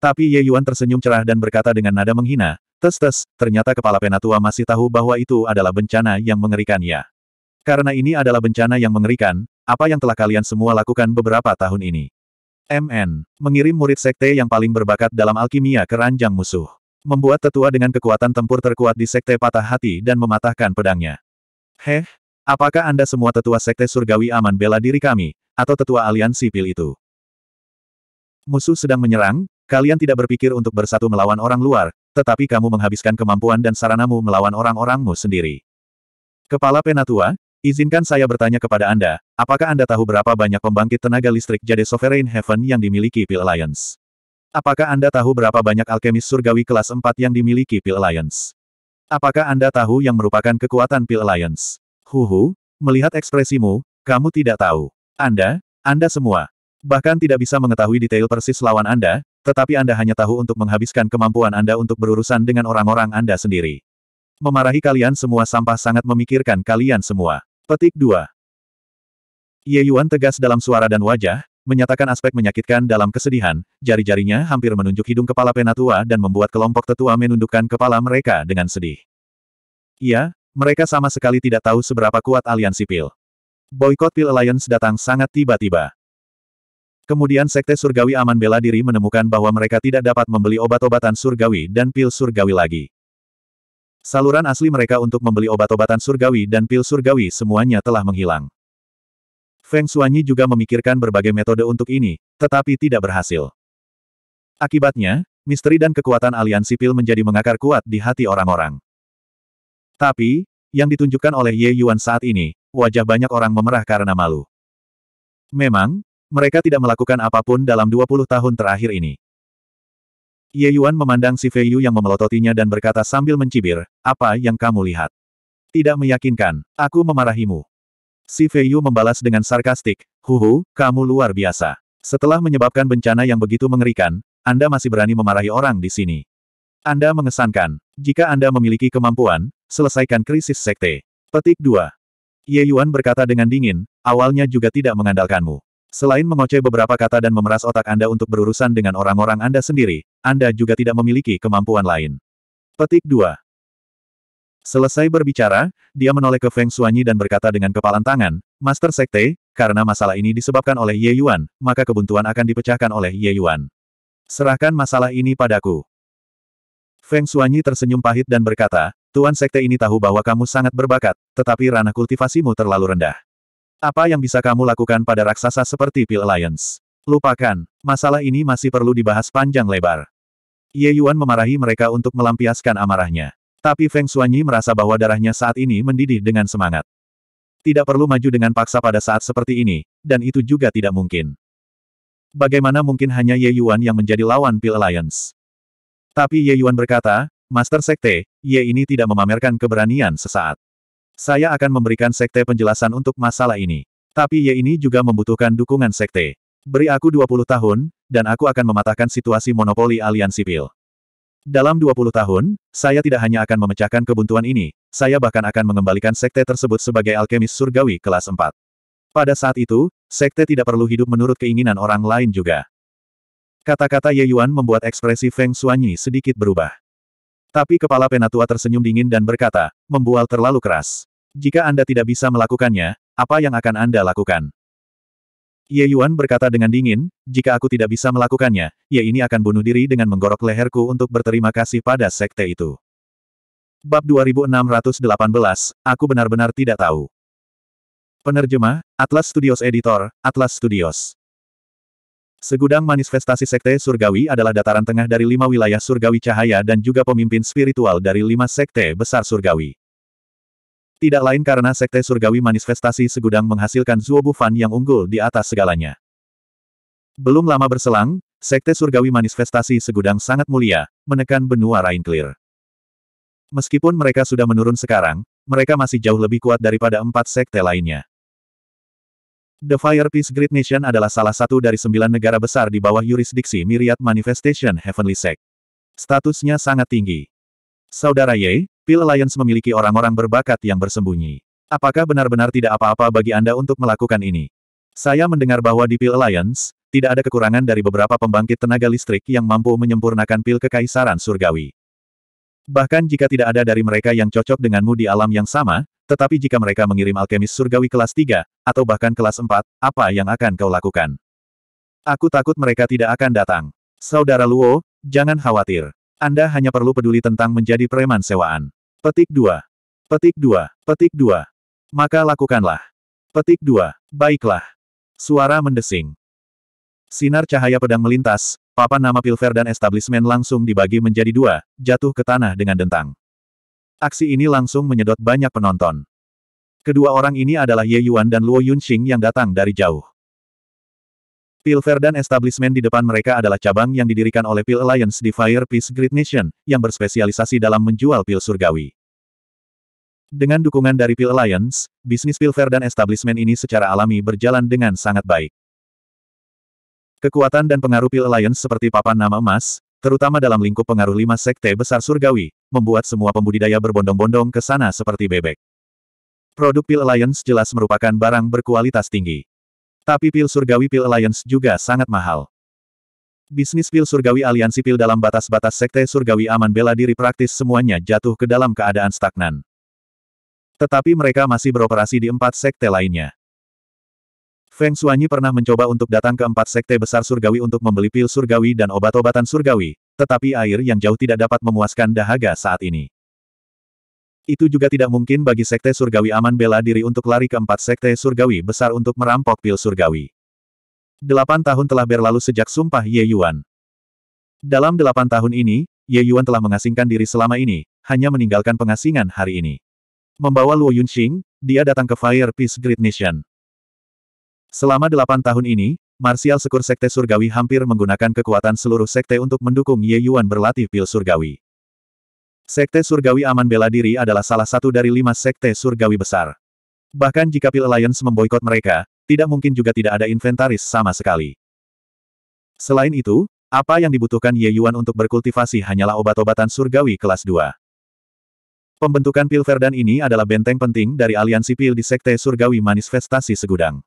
Tapi Ye Yuan tersenyum cerah dan berkata dengan nada menghina, Tes-tes, ternyata kepala penatua masih tahu bahwa itu adalah bencana yang mengerikan ya. Karena ini adalah bencana yang mengerikan, apa yang telah kalian semua lakukan beberapa tahun ini. MN. Mengirim murid sekte yang paling berbakat dalam alkimia ke ranjang musuh. Membuat tetua dengan kekuatan tempur terkuat di sekte patah hati dan mematahkan pedangnya. Heh, apakah Anda semua tetua sekte surgawi aman bela diri kami, atau tetua aliansi sipil itu? Musuh sedang menyerang, kalian tidak berpikir untuk bersatu melawan orang luar, tetapi kamu menghabiskan kemampuan dan saranamu melawan orang-orangmu sendiri. Kepala Penatua, izinkan saya bertanya kepada Anda, Apakah Anda tahu berapa banyak pembangkit tenaga listrik Jade Sovereign Heaven yang dimiliki Pil Alliance? Apakah Anda tahu berapa banyak alkemis surgawi kelas 4 yang dimiliki Pil Alliance? Apakah Anda tahu yang merupakan kekuatan Pil Alliance? Huhu, melihat ekspresimu, kamu tidak tahu. Anda, Anda semua. Bahkan tidak bisa mengetahui detail persis lawan Anda, tetapi Anda hanya tahu untuk menghabiskan kemampuan Anda untuk berurusan dengan orang-orang Anda sendiri. Memarahi kalian semua sampah sangat memikirkan kalian semua. Petik 2. Ye Yuan tegas dalam suara dan wajah, menyatakan aspek menyakitkan dalam kesedihan, jari-jarinya hampir menunjuk hidung kepala penatua dan membuat kelompok tetua menundukkan kepala mereka dengan sedih. Iya, mereka sama sekali tidak tahu seberapa kuat aliansi pil. Boykot Pil Alliance datang sangat tiba-tiba. Kemudian Sekte Surgawi Aman Bela Diri menemukan bahwa mereka tidak dapat membeli obat-obatan surgawi dan pil surgawi lagi. Saluran asli mereka untuk membeli obat-obatan surgawi dan pil surgawi semuanya telah menghilang. Feng Xuanyi juga memikirkan berbagai metode untuk ini, tetapi tidak berhasil. Akibatnya, misteri dan kekuatan aliansi sipil menjadi mengakar kuat di hati orang-orang. Tapi, yang ditunjukkan oleh Ye Yuan saat ini, wajah banyak orang memerah karena malu. Memang, mereka tidak melakukan apapun dalam 20 tahun terakhir ini. Ye Yuan memandang si Fei Yu yang memelototinya dan berkata sambil mencibir, apa yang kamu lihat? Tidak meyakinkan, aku memarahimu. Si Feiyu membalas dengan sarkastik, Huhu, kamu luar biasa. Setelah menyebabkan bencana yang begitu mengerikan, Anda masih berani memarahi orang di sini. Anda mengesankan. Jika Anda memiliki kemampuan, selesaikan krisis sekte. Petik 2. Ye Yuan berkata dengan dingin, awalnya juga tidak mengandalkanmu. Selain mengoceh beberapa kata dan memeras otak Anda untuk berurusan dengan orang-orang Anda sendiri, Anda juga tidak memiliki kemampuan lain. Petik 2. Selesai berbicara, dia menoleh ke Feng Suanyi dan berkata dengan kepalan tangan, Master Sekte, karena masalah ini disebabkan oleh Ye Yuan, maka kebuntuan akan dipecahkan oleh Ye Yuan. Serahkan masalah ini padaku. Feng Suanyi tersenyum pahit dan berkata, Tuan Sekte ini tahu bahwa kamu sangat berbakat, tetapi ranah kultivasimu terlalu rendah. Apa yang bisa kamu lakukan pada raksasa seperti Pil Alliance? Lupakan, masalah ini masih perlu dibahas panjang lebar. Ye Yuan memarahi mereka untuk melampiaskan amarahnya. Tapi Feng Xuanyi merasa bahwa darahnya saat ini mendidih dengan semangat. Tidak perlu maju dengan paksa pada saat seperti ini, dan itu juga tidak mungkin. Bagaimana mungkin hanya Ye Yuan yang menjadi lawan Pil Alliance? Tapi Ye Yuan berkata, Master Sekte, Ye ini tidak memamerkan keberanian sesaat. Saya akan memberikan Sekte penjelasan untuk masalah ini. Tapi Ye ini juga membutuhkan dukungan Sekte. Beri aku 20 tahun, dan aku akan mematahkan situasi monopoli aliansi Pil. Dalam 20 tahun, saya tidak hanya akan memecahkan kebuntuan ini, saya bahkan akan mengembalikan sekte tersebut sebagai alkemis surgawi kelas 4. Pada saat itu, sekte tidak perlu hidup menurut keinginan orang lain juga. Kata-kata Ye Yuan membuat ekspresi Feng Xuanyi sedikit berubah. Tapi kepala penatua tersenyum dingin dan berkata, membual terlalu keras. Jika Anda tidak bisa melakukannya, apa yang akan Anda lakukan? Ye Yuan berkata dengan dingin, jika aku tidak bisa melakukannya, ya ini akan bunuh diri dengan menggorok leherku untuk berterima kasih pada sekte itu. Bab 2618, Aku benar-benar tidak tahu. Penerjemah, Atlas Studios Editor, Atlas Studios. Segudang manifestasi sekte surgawi adalah dataran tengah dari lima wilayah surgawi cahaya dan juga pemimpin spiritual dari lima sekte besar surgawi. Tidak lain karena Sekte Surgawi manifestasi segudang menghasilkan Zuobu Fan yang unggul di atas segalanya. Belum lama berselang, Sekte Surgawi manifestasi segudang sangat mulia, menekan benua Rainclear. Meskipun mereka sudah menurun sekarang, mereka masih jauh lebih kuat daripada empat sekte lainnya. The Fire Peace Great Nation adalah salah satu dari sembilan negara besar di bawah yurisdiksi Myriad Manifestation Heavenly Sect. Statusnya sangat tinggi. Saudara Ye, Pil Alliance memiliki orang-orang berbakat yang bersembunyi. Apakah benar-benar tidak apa-apa bagi Anda untuk melakukan ini? Saya mendengar bahwa di Pil Alliance, tidak ada kekurangan dari beberapa pembangkit tenaga listrik yang mampu menyempurnakan pil kekaisaran surgawi. Bahkan jika tidak ada dari mereka yang cocok denganmu di alam yang sama, tetapi jika mereka mengirim alkemis surgawi kelas 3, atau bahkan kelas 4, apa yang akan kau lakukan? Aku takut mereka tidak akan datang. Saudara Luo, jangan khawatir. Anda hanya perlu peduli tentang menjadi preman sewaan. Petik dua, Petik dua, Petik dua. Maka lakukanlah. Petik dua, Baiklah. Suara mendesing. Sinar cahaya pedang melintas, papan nama Pilfer dan establishment langsung dibagi menjadi dua, jatuh ke tanah dengan dentang. Aksi ini langsung menyedot banyak penonton. Kedua orang ini adalah Ye Yuan dan Luo Yunxing yang datang dari jauh. Pilfer dan establishment di depan mereka adalah cabang yang didirikan oleh Pil Alliance di Fire Peace Great Nation, yang berspesialisasi dalam menjual pil surgawi. Dengan dukungan dari Pil Alliance, bisnis Pilfer dan establishment ini secara alami berjalan dengan sangat baik. Kekuatan dan pengaruh Pil Alliance seperti papan nama emas, terutama dalam lingkup pengaruh lima sekte besar surgawi, membuat semua pembudidaya berbondong-bondong ke sana seperti bebek. Produk Pil Alliance jelas merupakan barang berkualitas tinggi. Tapi pil surgawi Pil Alliance juga sangat mahal. Bisnis pil surgawi aliansi pil dalam batas-batas sekte surgawi aman bela diri praktis semuanya jatuh ke dalam keadaan stagnan. Tetapi mereka masih beroperasi di empat sekte lainnya. Feng Shuanyi pernah mencoba untuk datang ke empat sekte besar surgawi untuk membeli pil surgawi dan obat-obatan surgawi, tetapi air yang jauh tidak dapat memuaskan dahaga saat ini. Itu juga tidak mungkin bagi Sekte Surgawi Aman bela diri untuk lari ke empat Sekte Surgawi besar untuk merampok pil surgawi. Delapan tahun telah berlalu sejak sumpah Ye Yuan. Dalam delapan tahun ini, Ye Yuan telah mengasingkan diri selama ini, hanya meninggalkan pengasingan hari ini. Membawa Luo Yunxing, dia datang ke Fire Peace Great Nation. Selama delapan tahun ini, Marsial Sekur Sekte Surgawi hampir menggunakan kekuatan seluruh sekte untuk mendukung Ye Yuan berlatih pil surgawi. Sekte Surgawi Aman Bela Diri adalah salah satu dari lima sekte surgawi besar. Bahkan jika Pil Alliance memboikot mereka, tidak mungkin juga tidak ada inventaris sama sekali. Selain itu, apa yang dibutuhkan Ye Yuan untuk berkultivasi hanyalah obat-obatan surgawi kelas 2. Pembentukan Pil Verdan ini adalah benteng penting dari aliansi pil di Sekte Surgawi Manifestasi Segudang.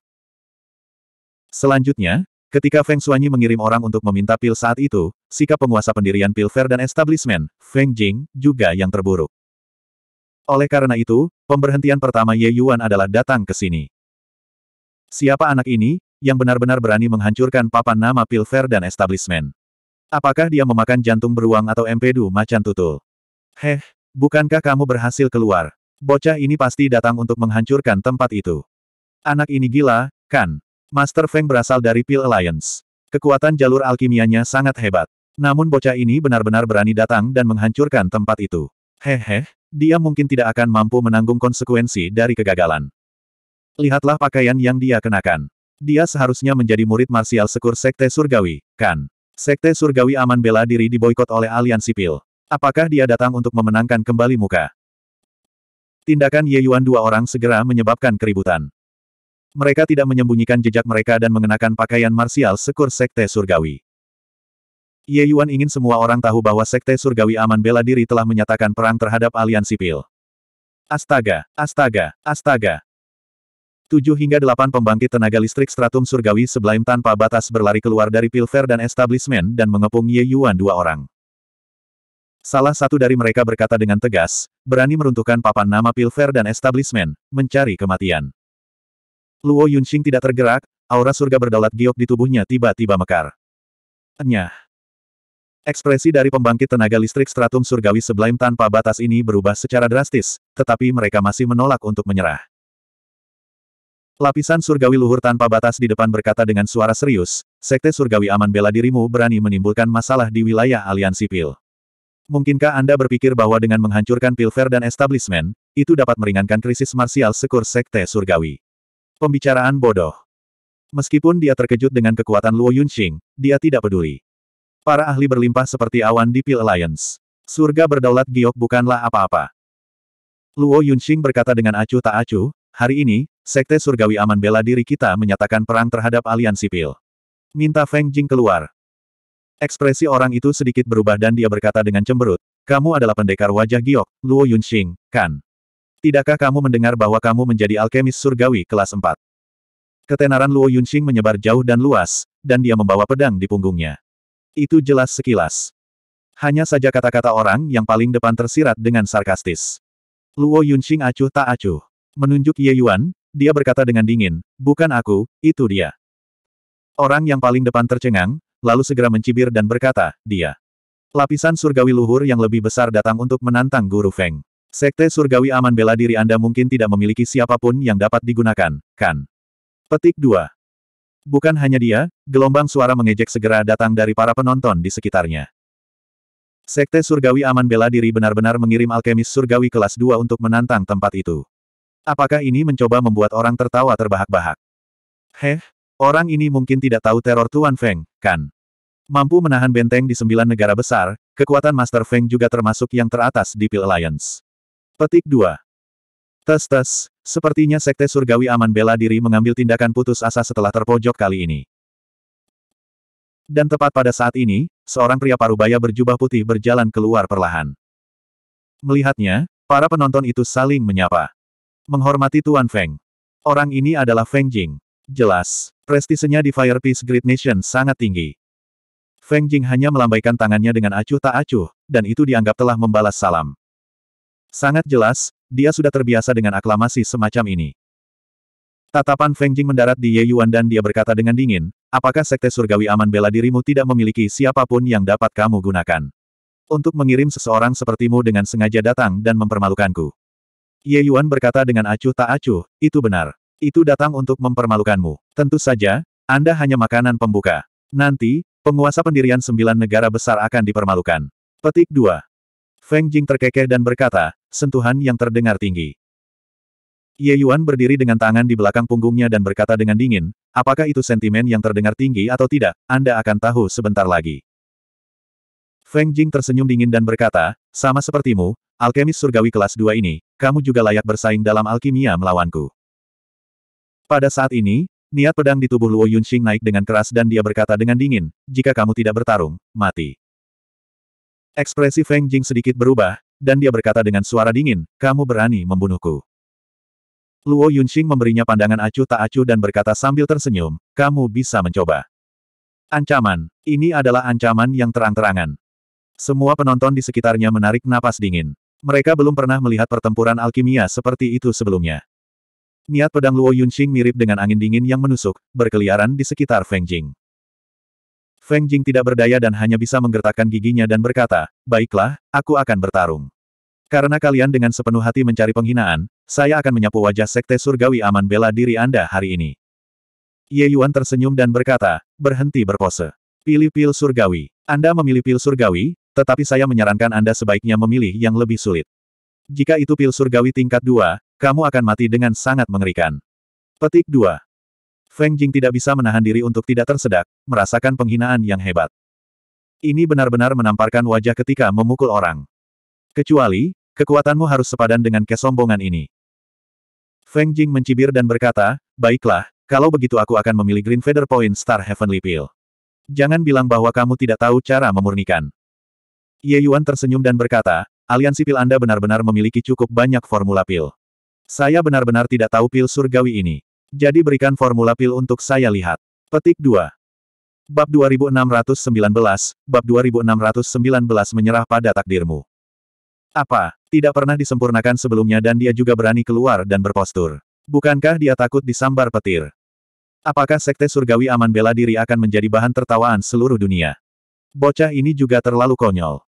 Selanjutnya, Ketika Feng Xuanyi mengirim orang untuk meminta pil saat itu, sikap penguasa pendirian pil Fair dan establishment, Feng Jing, juga yang terburuk. Oleh karena itu, pemberhentian pertama Ye Yuan adalah datang ke sini. Siapa anak ini, yang benar-benar berani menghancurkan papan nama pil Fair dan establishment? Apakah dia memakan jantung beruang atau empedu macan tutul? Heh, bukankah kamu berhasil keluar? Bocah ini pasti datang untuk menghancurkan tempat itu. Anak ini gila, kan? Master Feng berasal dari Pil Alliance. Kekuatan jalur alkimianya sangat hebat. Namun bocah ini benar-benar berani datang dan menghancurkan tempat itu. Hehe, dia mungkin tidak akan mampu menanggung konsekuensi dari kegagalan. Lihatlah pakaian yang dia kenakan. Dia seharusnya menjadi murid marsial sekur Sekte Surgawi, kan? Sekte Surgawi aman bela diri diboykot oleh aliansi Pil. Apakah dia datang untuk memenangkan kembali muka? Tindakan Ye Yuan dua orang segera menyebabkan keributan. Mereka tidak menyembunyikan jejak mereka dan mengenakan pakaian marsial sekur Sekte Surgawi. Ye Yuan ingin semua orang tahu bahwa Sekte Surgawi Aman Bela Diri telah menyatakan perang terhadap aliansi sipil. Astaga, astaga, astaga. Tujuh hingga delapan pembangkit tenaga listrik stratum surgawi sebelum tanpa batas berlari keluar dari Pilfer dan Establishment dan mengepung Ye Yuan dua orang. Salah satu dari mereka berkata dengan tegas, berani meruntuhkan papan nama Pilfer dan Establishment, mencari kematian. Luo Yunxing tidak tergerak, aura surga berdaulat giok di tubuhnya tiba-tiba mekar. Nyah. Ekspresi dari pembangkit tenaga listrik stratum surgawi sebelum tanpa batas ini berubah secara drastis, tetapi mereka masih menolak untuk menyerah. Lapisan surgawi luhur tanpa batas di depan berkata dengan suara serius, Sekte Surgawi Aman Bela Dirimu berani menimbulkan masalah di wilayah aliansi PIL. Mungkinkah Anda berpikir bahwa dengan menghancurkan Pilfer dan establishment, itu dapat meringankan krisis marsial sekur Sekte Surgawi? Pembicaraan bodoh. Meskipun dia terkejut dengan kekuatan Luo Yunxing, dia tidak peduli. Para ahli berlimpah seperti awan di Pil Alliance. Surga berdaulat giok bukanlah apa-apa. Luo Yunxing berkata dengan acuh tak acuh, hari ini, Sekte Surgawi Aman Bela Diri kita menyatakan perang terhadap aliansi Pil. Minta Feng Jing keluar. Ekspresi orang itu sedikit berubah dan dia berkata dengan cemberut, kamu adalah pendekar wajah giok, Luo Yunxing, kan? Tidakkah kamu mendengar bahwa kamu menjadi alkemis surgawi kelas 4? Ketenaran Luo Yunxing menyebar jauh dan luas, dan dia membawa pedang di punggungnya. Itu jelas sekilas. Hanya saja kata-kata orang yang paling depan tersirat dengan sarkastis. Luo Yunxing acuh tak acuh. Menunjuk Ye Yuan, dia berkata dengan dingin, bukan aku, itu dia. Orang yang paling depan tercengang, lalu segera mencibir dan berkata, dia. Lapisan surgawi luhur yang lebih besar datang untuk menantang Guru Feng. Sekte Surgawi Aman bela diri Anda mungkin tidak memiliki siapapun yang dapat digunakan, kan? Petik 2. Bukan hanya dia, gelombang suara mengejek segera datang dari para penonton di sekitarnya. Sekte Surgawi Aman bela diri benar-benar mengirim alkemis surgawi kelas 2 untuk menantang tempat itu. Apakah ini mencoba membuat orang tertawa terbahak-bahak? Heh, orang ini mungkin tidak tahu teror Tuan Feng, kan? Mampu menahan benteng di sembilan negara besar, kekuatan Master Feng juga termasuk yang teratas di Pil Alliance. Petik 2. Tas tas, sepertinya Sekte Surgawi Aman Bela Diri mengambil tindakan putus asa setelah terpojok kali ini. Dan tepat pada saat ini, seorang pria parubaya berjubah putih berjalan keluar perlahan. Melihatnya, para penonton itu saling menyapa. Menghormati Tuan Feng. Orang ini adalah Feng Jing. Jelas, prestisenya di Firepeace Great Nation sangat tinggi. Feng Jing hanya melambaikan tangannya dengan acuh tak acuh, dan itu dianggap telah membalas salam. Sangat jelas, dia sudah terbiasa dengan aklamasi semacam ini. Tatapan Feng Jing mendarat di Ye Yuan dan dia berkata dengan dingin, apakah Sekte Surgawi Aman Bela Dirimu tidak memiliki siapapun yang dapat kamu gunakan? Untuk mengirim seseorang sepertimu dengan sengaja datang dan mempermalukanku. Ye Yuan berkata dengan acuh tak acuh, itu benar. Itu datang untuk mempermalukanmu. Tentu saja, Anda hanya makanan pembuka. Nanti, penguasa pendirian sembilan negara besar akan dipermalukan. Petik 2. Feng Jing terkekeh dan berkata, sentuhan yang terdengar tinggi. Ye Yuan berdiri dengan tangan di belakang punggungnya dan berkata dengan dingin, apakah itu sentimen yang terdengar tinggi atau tidak, Anda akan tahu sebentar lagi. Feng Jing tersenyum dingin dan berkata, sama sepertimu, alkemis surgawi kelas 2 ini, kamu juga layak bersaing dalam alkimia melawanku. Pada saat ini, niat pedang di tubuh Luo Yunxing naik dengan keras dan dia berkata dengan dingin, jika kamu tidak bertarung, mati. Ekspresi Feng Jing sedikit berubah, dan dia berkata dengan suara dingin, kamu berani membunuhku. Luo Yunxing memberinya pandangan acuh tak acuh dan berkata sambil tersenyum, kamu bisa mencoba. Ancaman, ini adalah ancaman yang terang-terangan. Semua penonton di sekitarnya menarik napas dingin. Mereka belum pernah melihat pertempuran alkimia seperti itu sebelumnya. Niat pedang Luo Yunxing mirip dengan angin dingin yang menusuk, berkeliaran di sekitar Feng Jing. Feng Jing tidak berdaya dan hanya bisa menggertakkan giginya dan berkata, Baiklah, aku akan bertarung. Karena kalian dengan sepenuh hati mencari penghinaan, saya akan menyapu wajah Sekte Surgawi Aman bela diri Anda hari ini. Ye Yuan tersenyum dan berkata, berhenti berpose. Pilih pil surgawi. Anda memilih pil surgawi, tetapi saya menyarankan Anda sebaiknya memilih yang lebih sulit. Jika itu pil surgawi tingkat 2, kamu akan mati dengan sangat mengerikan. Petik 2. Feng Jing tidak bisa menahan diri untuk tidak tersedak, merasakan penghinaan yang hebat. Ini benar-benar menamparkan wajah ketika memukul orang. Kecuali, kekuatanmu harus sepadan dengan kesombongan ini. Feng Jing mencibir dan berkata, Baiklah, kalau begitu aku akan memilih Green Feather Point Star Heavenly Pill. Jangan bilang bahwa kamu tidak tahu cara memurnikan. Ye Yuan tersenyum dan berkata, aliansi pil Anda benar-benar memiliki cukup banyak formula pil. Saya benar-benar tidak tahu pil surgawi ini. Jadi berikan formula pil untuk saya lihat. Petik 2. Bab 2619, bab 2619 menyerah pada takdirmu. Apa? Tidak pernah disempurnakan sebelumnya dan dia juga berani keluar dan berpostur. Bukankah dia takut disambar petir? Apakah sekte surgawi aman bela diri akan menjadi bahan tertawaan seluruh dunia? Bocah ini juga terlalu konyol.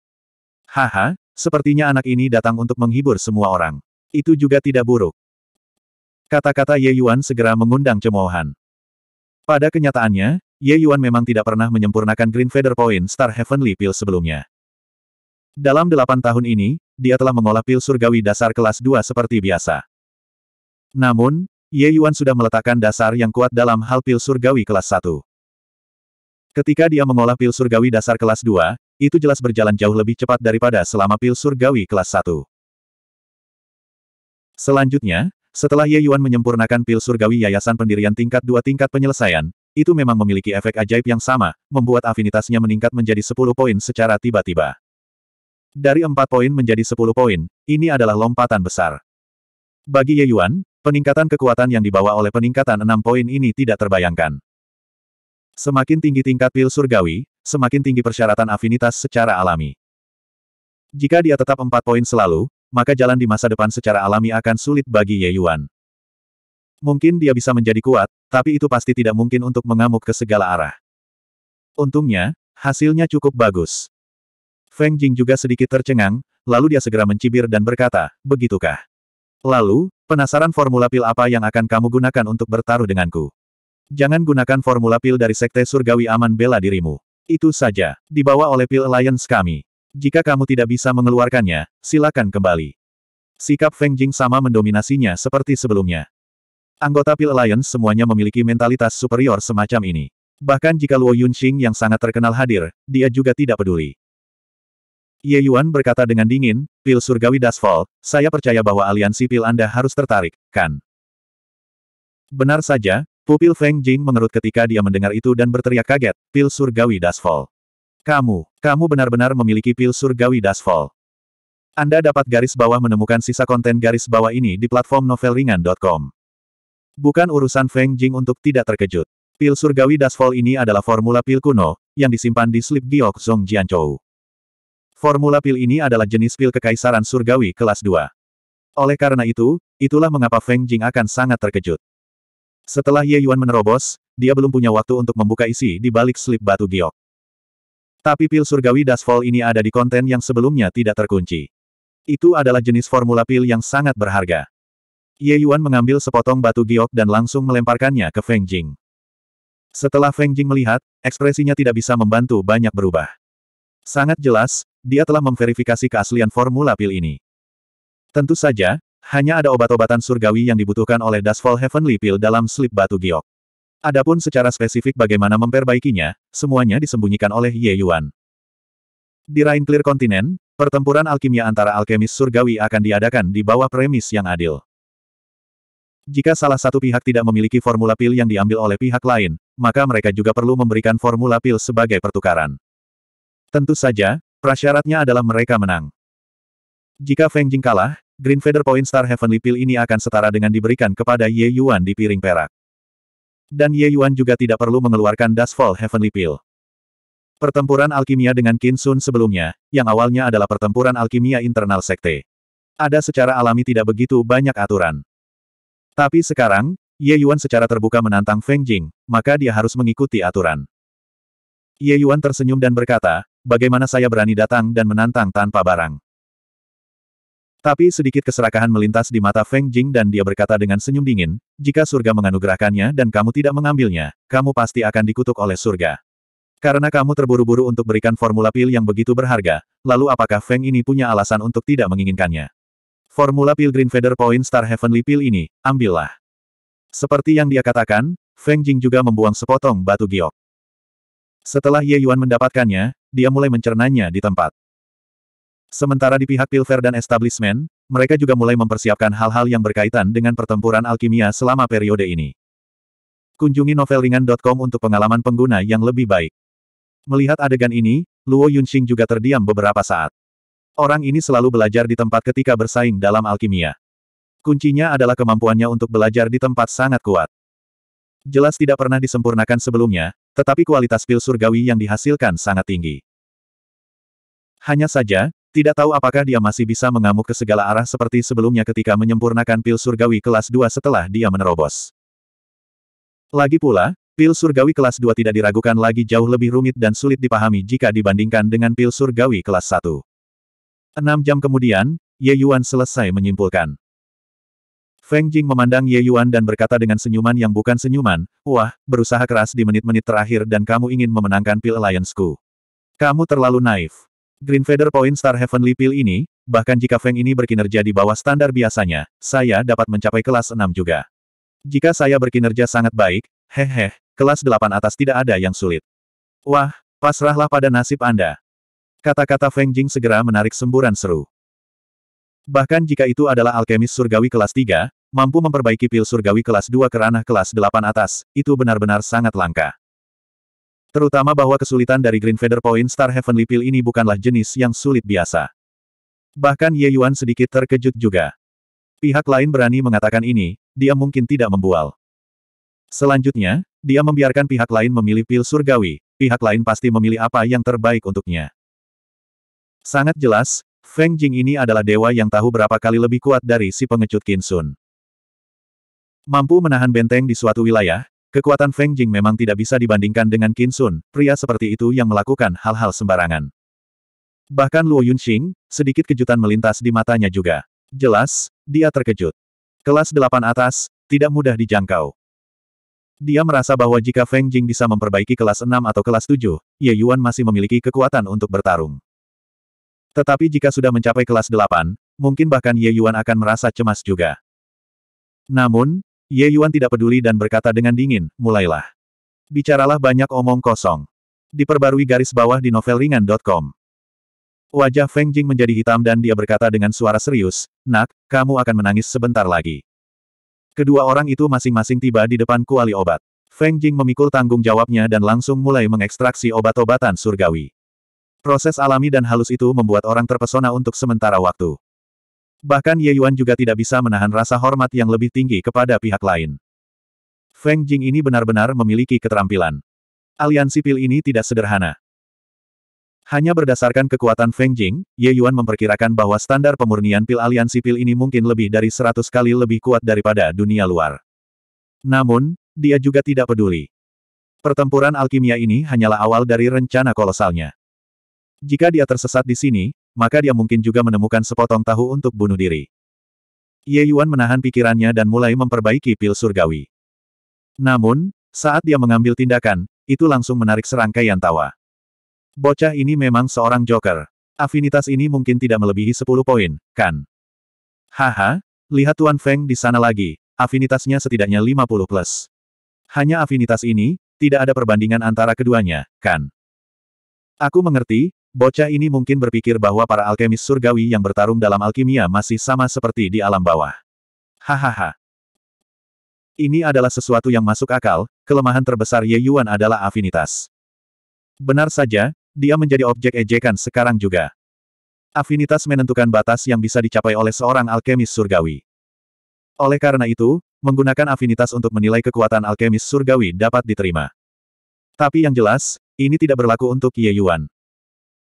Haha, sepertinya anak ini datang untuk menghibur semua orang. Itu juga tidak buruk. Kata-kata Ye Yuan segera mengundang cemoohan. Pada kenyataannya, Ye Yuan memang tidak pernah menyempurnakan Green Feather Point Star Heavenly Pill sebelumnya. Dalam delapan tahun ini, dia telah mengolah pil surgawi dasar kelas 2 seperti biasa. Namun, Ye Yuan sudah meletakkan dasar yang kuat dalam hal pil surgawi kelas 1. Ketika dia mengolah pil surgawi dasar kelas 2, itu jelas berjalan jauh lebih cepat daripada selama pil surgawi kelas 1. Selanjutnya, setelah Ye Yuan menyempurnakan pil surgawi yayasan pendirian tingkat dua tingkat penyelesaian, itu memang memiliki efek ajaib yang sama, membuat afinitasnya meningkat menjadi 10 poin secara tiba-tiba. Dari empat poin menjadi 10 poin, ini adalah lompatan besar. Bagi Ye Yuan, peningkatan kekuatan yang dibawa oleh peningkatan enam poin ini tidak terbayangkan. Semakin tinggi tingkat pil surgawi, semakin tinggi persyaratan afinitas secara alami. Jika dia tetap empat poin selalu, maka jalan di masa depan secara alami akan sulit bagi Ye Yuan. Mungkin dia bisa menjadi kuat, tapi itu pasti tidak mungkin untuk mengamuk ke segala arah. Untungnya, hasilnya cukup bagus. Feng Jing juga sedikit tercengang, lalu dia segera mencibir dan berkata, begitukah? Lalu, penasaran formula pil apa yang akan kamu gunakan untuk bertaruh denganku? Jangan gunakan formula pil dari Sekte Surgawi Aman Bela Dirimu. Itu saja, dibawa oleh pil Alliance kami. Jika kamu tidak bisa mengeluarkannya, silakan kembali. Sikap Feng Jing sama mendominasinya seperti sebelumnya. Anggota Pil Alliance semuanya memiliki mentalitas superior semacam ini. Bahkan jika Luo Yunxing yang sangat terkenal hadir, dia juga tidak peduli. Ye Yuan berkata dengan dingin, Pil Surgawi Dasfall, saya percaya bahwa aliansi Pil Anda harus tertarik, kan? Benar saja, pupil Feng Jing mengerut ketika dia mendengar itu dan berteriak kaget, Pil Surgawi Dasfall. Kamu, kamu benar-benar memiliki pil surgawi Dasfall. Anda dapat garis bawah menemukan sisa konten garis bawah ini di platform novelringan.com. Bukan urusan Feng Jing untuk tidak terkejut. Pil surgawi Dasfall ini adalah formula pil kuno, yang disimpan di slip giok Zong Jianchou. Formula pil ini adalah jenis pil kekaisaran surgawi kelas 2. Oleh karena itu, itulah mengapa Feng Jing akan sangat terkejut. Setelah Ye Yuan menerobos, dia belum punya waktu untuk membuka isi di balik slip batu giok. Tapi pil surgawi Dasfall ini ada di konten yang sebelumnya tidak terkunci. Itu adalah jenis formula pil yang sangat berharga. Ye Yuan mengambil sepotong batu giok dan langsung melemparkannya ke Feng Jing. Setelah Feng Jing melihat, ekspresinya tidak bisa membantu banyak berubah. Sangat jelas, dia telah memverifikasi keaslian formula pil ini. Tentu saja, hanya ada obat-obatan surgawi yang dibutuhkan oleh Dasfall Heavenly Pill dalam slip batu giok. Adapun secara spesifik bagaimana memperbaikinya, semuanya disembunyikan oleh Ye Yuan. Di Rain Clear Continent, pertempuran alkimia antara alkemis surgawi akan diadakan di bawah premis yang adil. Jika salah satu pihak tidak memiliki formula pil yang diambil oleh pihak lain, maka mereka juga perlu memberikan formula pil sebagai pertukaran. Tentu saja, prasyaratnya adalah mereka menang. Jika Feng Jing kalah, Green Feather Point Star Heavenly Pill ini akan setara dengan diberikan kepada Ye Yuan di piring perak. Dan Ye Yuan juga tidak perlu mengeluarkan Dustfall Heavenly Pill. Pertempuran alkimia dengan Qin Sun sebelumnya, yang awalnya adalah pertempuran alkimia internal sekte. Ada secara alami tidak begitu banyak aturan. Tapi sekarang, Ye Yuan secara terbuka menantang Feng Jing, maka dia harus mengikuti aturan. Ye Yuan tersenyum dan berkata, bagaimana saya berani datang dan menantang tanpa barang. Tapi sedikit keserakahan melintas di mata Feng Jing dan dia berkata dengan senyum dingin, jika surga menganugerahkannya dan kamu tidak mengambilnya, kamu pasti akan dikutuk oleh surga. Karena kamu terburu-buru untuk berikan formula pil yang begitu berharga, lalu apakah Feng ini punya alasan untuk tidak menginginkannya? Formula pil Green Feather Point Star Heavenly Pil ini, ambillah. Seperti yang dia katakan, Feng Jing juga membuang sepotong batu giok. Setelah Ye Yuan mendapatkannya, dia mulai mencernanya di tempat. Sementara di pihak Pilfer dan establishment, mereka juga mulai mempersiapkan hal-hal yang berkaitan dengan pertempuran alkimia selama periode ini. Kunjungi novelringan.com untuk pengalaman pengguna yang lebih baik. Melihat adegan ini, Luo Yunxing juga terdiam beberapa saat. Orang ini selalu belajar di tempat ketika bersaing dalam alkimia. Kuncinya adalah kemampuannya untuk belajar di tempat sangat kuat. Jelas tidak pernah disempurnakan sebelumnya, tetapi kualitas pil surgawi yang dihasilkan sangat tinggi. Hanya saja, tidak tahu apakah dia masih bisa mengamuk ke segala arah seperti sebelumnya ketika menyempurnakan pil surgawi kelas 2 setelah dia menerobos. Lagi pula, pil surgawi kelas 2 tidak diragukan lagi jauh lebih rumit dan sulit dipahami jika dibandingkan dengan pil surgawi kelas 1. Enam jam kemudian, Ye Yuan selesai menyimpulkan. Feng Jing memandang Ye Yuan dan berkata dengan senyuman yang bukan senyuman, Wah, berusaha keras di menit-menit terakhir dan kamu ingin memenangkan pil alliance Kamu terlalu naif. Green Feather Point Star Heavenly Pill ini, bahkan jika Feng ini berkinerja di bawah standar biasanya, saya dapat mencapai kelas 6 juga. Jika saya berkinerja sangat baik, hehe, kelas 8 atas tidak ada yang sulit. Wah, pasrahlah pada nasib Anda. Kata-kata Feng Jing segera menarik semburan seru. Bahkan jika itu adalah alkemis surgawi kelas 3, mampu memperbaiki pil surgawi kelas 2 kerana kelas 8 atas, itu benar-benar sangat langka. Terutama bahwa kesulitan dari Green Feather Point Star Heavenly Pill ini bukanlah jenis yang sulit biasa. Bahkan Ye Yuan sedikit terkejut juga. Pihak lain berani mengatakan ini, dia mungkin tidak membual. Selanjutnya, dia membiarkan pihak lain memilih pil surgawi, pihak lain pasti memilih apa yang terbaik untuknya. Sangat jelas, Feng Jing ini adalah dewa yang tahu berapa kali lebih kuat dari si pengecut Kinsun. Mampu menahan benteng di suatu wilayah, Kekuatan Feng Jing memang tidak bisa dibandingkan dengan Qin Sun, pria seperti itu yang melakukan hal-hal sembarangan. Bahkan Luo Yunxing, sedikit kejutan melintas di matanya juga. Jelas, dia terkejut. Kelas delapan atas, tidak mudah dijangkau. Dia merasa bahwa jika Feng Jing bisa memperbaiki kelas enam atau kelas tujuh, Ye Yuan masih memiliki kekuatan untuk bertarung. Tetapi jika sudah mencapai kelas delapan, mungkin bahkan Ye Yuan akan merasa cemas juga. Namun, Ye Yuan tidak peduli dan berkata dengan dingin, mulailah. Bicaralah banyak omong kosong. Diperbarui garis bawah di novelringan.com. Wajah Feng Jing menjadi hitam dan dia berkata dengan suara serius, Nak, kamu akan menangis sebentar lagi. Kedua orang itu masing-masing tiba di depan kuali obat. Feng Jing memikul tanggung jawabnya dan langsung mulai mengekstraksi obat-obatan surgawi. Proses alami dan halus itu membuat orang terpesona untuk sementara waktu. Bahkan Ye Yuan juga tidak bisa menahan rasa hormat yang lebih tinggi kepada pihak lain. Feng Jing ini benar-benar memiliki keterampilan. Aliansi pil ini tidak sederhana. Hanya berdasarkan kekuatan Feng Jing, Ye Yuan memperkirakan bahwa standar pemurnian pil aliansi pil ini mungkin lebih dari 100 kali lebih kuat daripada dunia luar. Namun, dia juga tidak peduli. Pertempuran alkimia ini hanyalah awal dari rencana kolosalnya. Jika dia tersesat di sini, maka dia mungkin juga menemukan sepotong tahu untuk bunuh diri. Ye Yuan menahan pikirannya dan mulai memperbaiki pil surgawi. Namun, saat dia mengambil tindakan, itu langsung menarik serangkaian tawa. Bocah ini memang seorang joker. Afinitas ini mungkin tidak melebihi 10 poin, kan? Haha, lihat Tuan Feng di sana lagi, afinitasnya setidaknya 50 plus. Hanya afinitas ini, tidak ada perbandingan antara keduanya, kan? Aku mengerti, Bocah ini mungkin berpikir bahwa para alkemis surgawi yang bertarung dalam alkimia masih sama seperti di alam bawah. Hahaha. Ini adalah sesuatu yang masuk akal, kelemahan terbesar Ye Yuan adalah afinitas. Benar saja, dia menjadi objek ejekan sekarang juga. Afinitas menentukan batas yang bisa dicapai oleh seorang alkemis surgawi. Oleh karena itu, menggunakan afinitas untuk menilai kekuatan alkemis surgawi dapat diterima. Tapi yang jelas, ini tidak berlaku untuk Ye Yuan.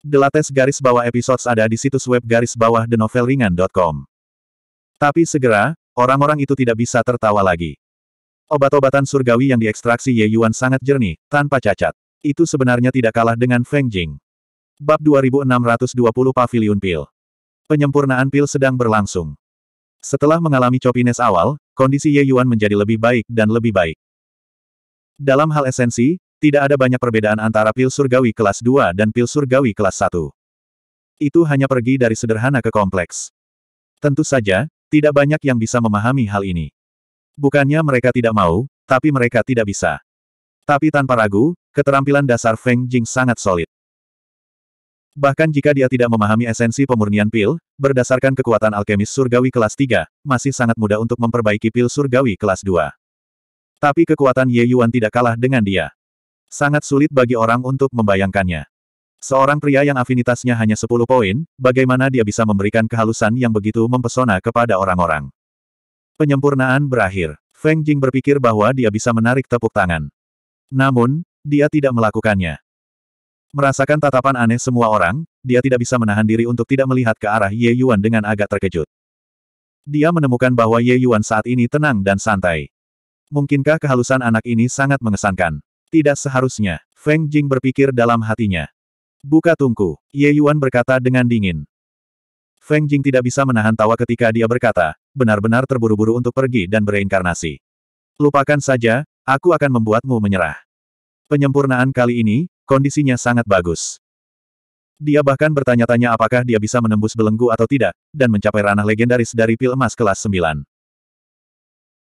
Delates garis bawah episodes ada di situs web garis bawah denovelringan.com. Tapi segera, orang-orang itu tidak bisa tertawa lagi. Obat-obatan surgawi yang diekstraksi Ye Yuan sangat jernih, tanpa cacat. Itu sebenarnya tidak kalah dengan Feng Jing. Bab 2620 Paviliun Pil. Penyempurnaan pil sedang berlangsung. Setelah mengalami copines awal, kondisi Ye Yuan menjadi lebih baik dan lebih baik. Dalam hal esensi, tidak ada banyak perbedaan antara pil surgawi kelas 2 dan pil surgawi kelas 1. Itu hanya pergi dari sederhana ke kompleks. Tentu saja, tidak banyak yang bisa memahami hal ini. Bukannya mereka tidak mau, tapi mereka tidak bisa. Tapi tanpa ragu, keterampilan dasar Feng Jing sangat solid. Bahkan jika dia tidak memahami esensi pemurnian pil, berdasarkan kekuatan alkemis surgawi kelas 3, masih sangat mudah untuk memperbaiki pil surgawi kelas 2. Tapi kekuatan Ye Yuan tidak kalah dengan dia. Sangat sulit bagi orang untuk membayangkannya. Seorang pria yang afinitasnya hanya 10 poin, bagaimana dia bisa memberikan kehalusan yang begitu mempesona kepada orang-orang. Penyempurnaan berakhir. Feng Jing berpikir bahwa dia bisa menarik tepuk tangan. Namun, dia tidak melakukannya. Merasakan tatapan aneh semua orang, dia tidak bisa menahan diri untuk tidak melihat ke arah Ye Yuan dengan agak terkejut. Dia menemukan bahwa Ye Yuan saat ini tenang dan santai. Mungkinkah kehalusan anak ini sangat mengesankan? Tidak seharusnya, Feng Jing berpikir dalam hatinya. Buka tungku, Ye Yuan berkata dengan dingin. Feng Jing tidak bisa menahan tawa ketika dia berkata, benar-benar terburu-buru untuk pergi dan bereinkarnasi. Lupakan saja, aku akan membuatmu menyerah. Penyempurnaan kali ini, kondisinya sangat bagus. Dia bahkan bertanya-tanya apakah dia bisa menembus belenggu atau tidak, dan mencapai ranah legendaris dari pil emas kelas 9.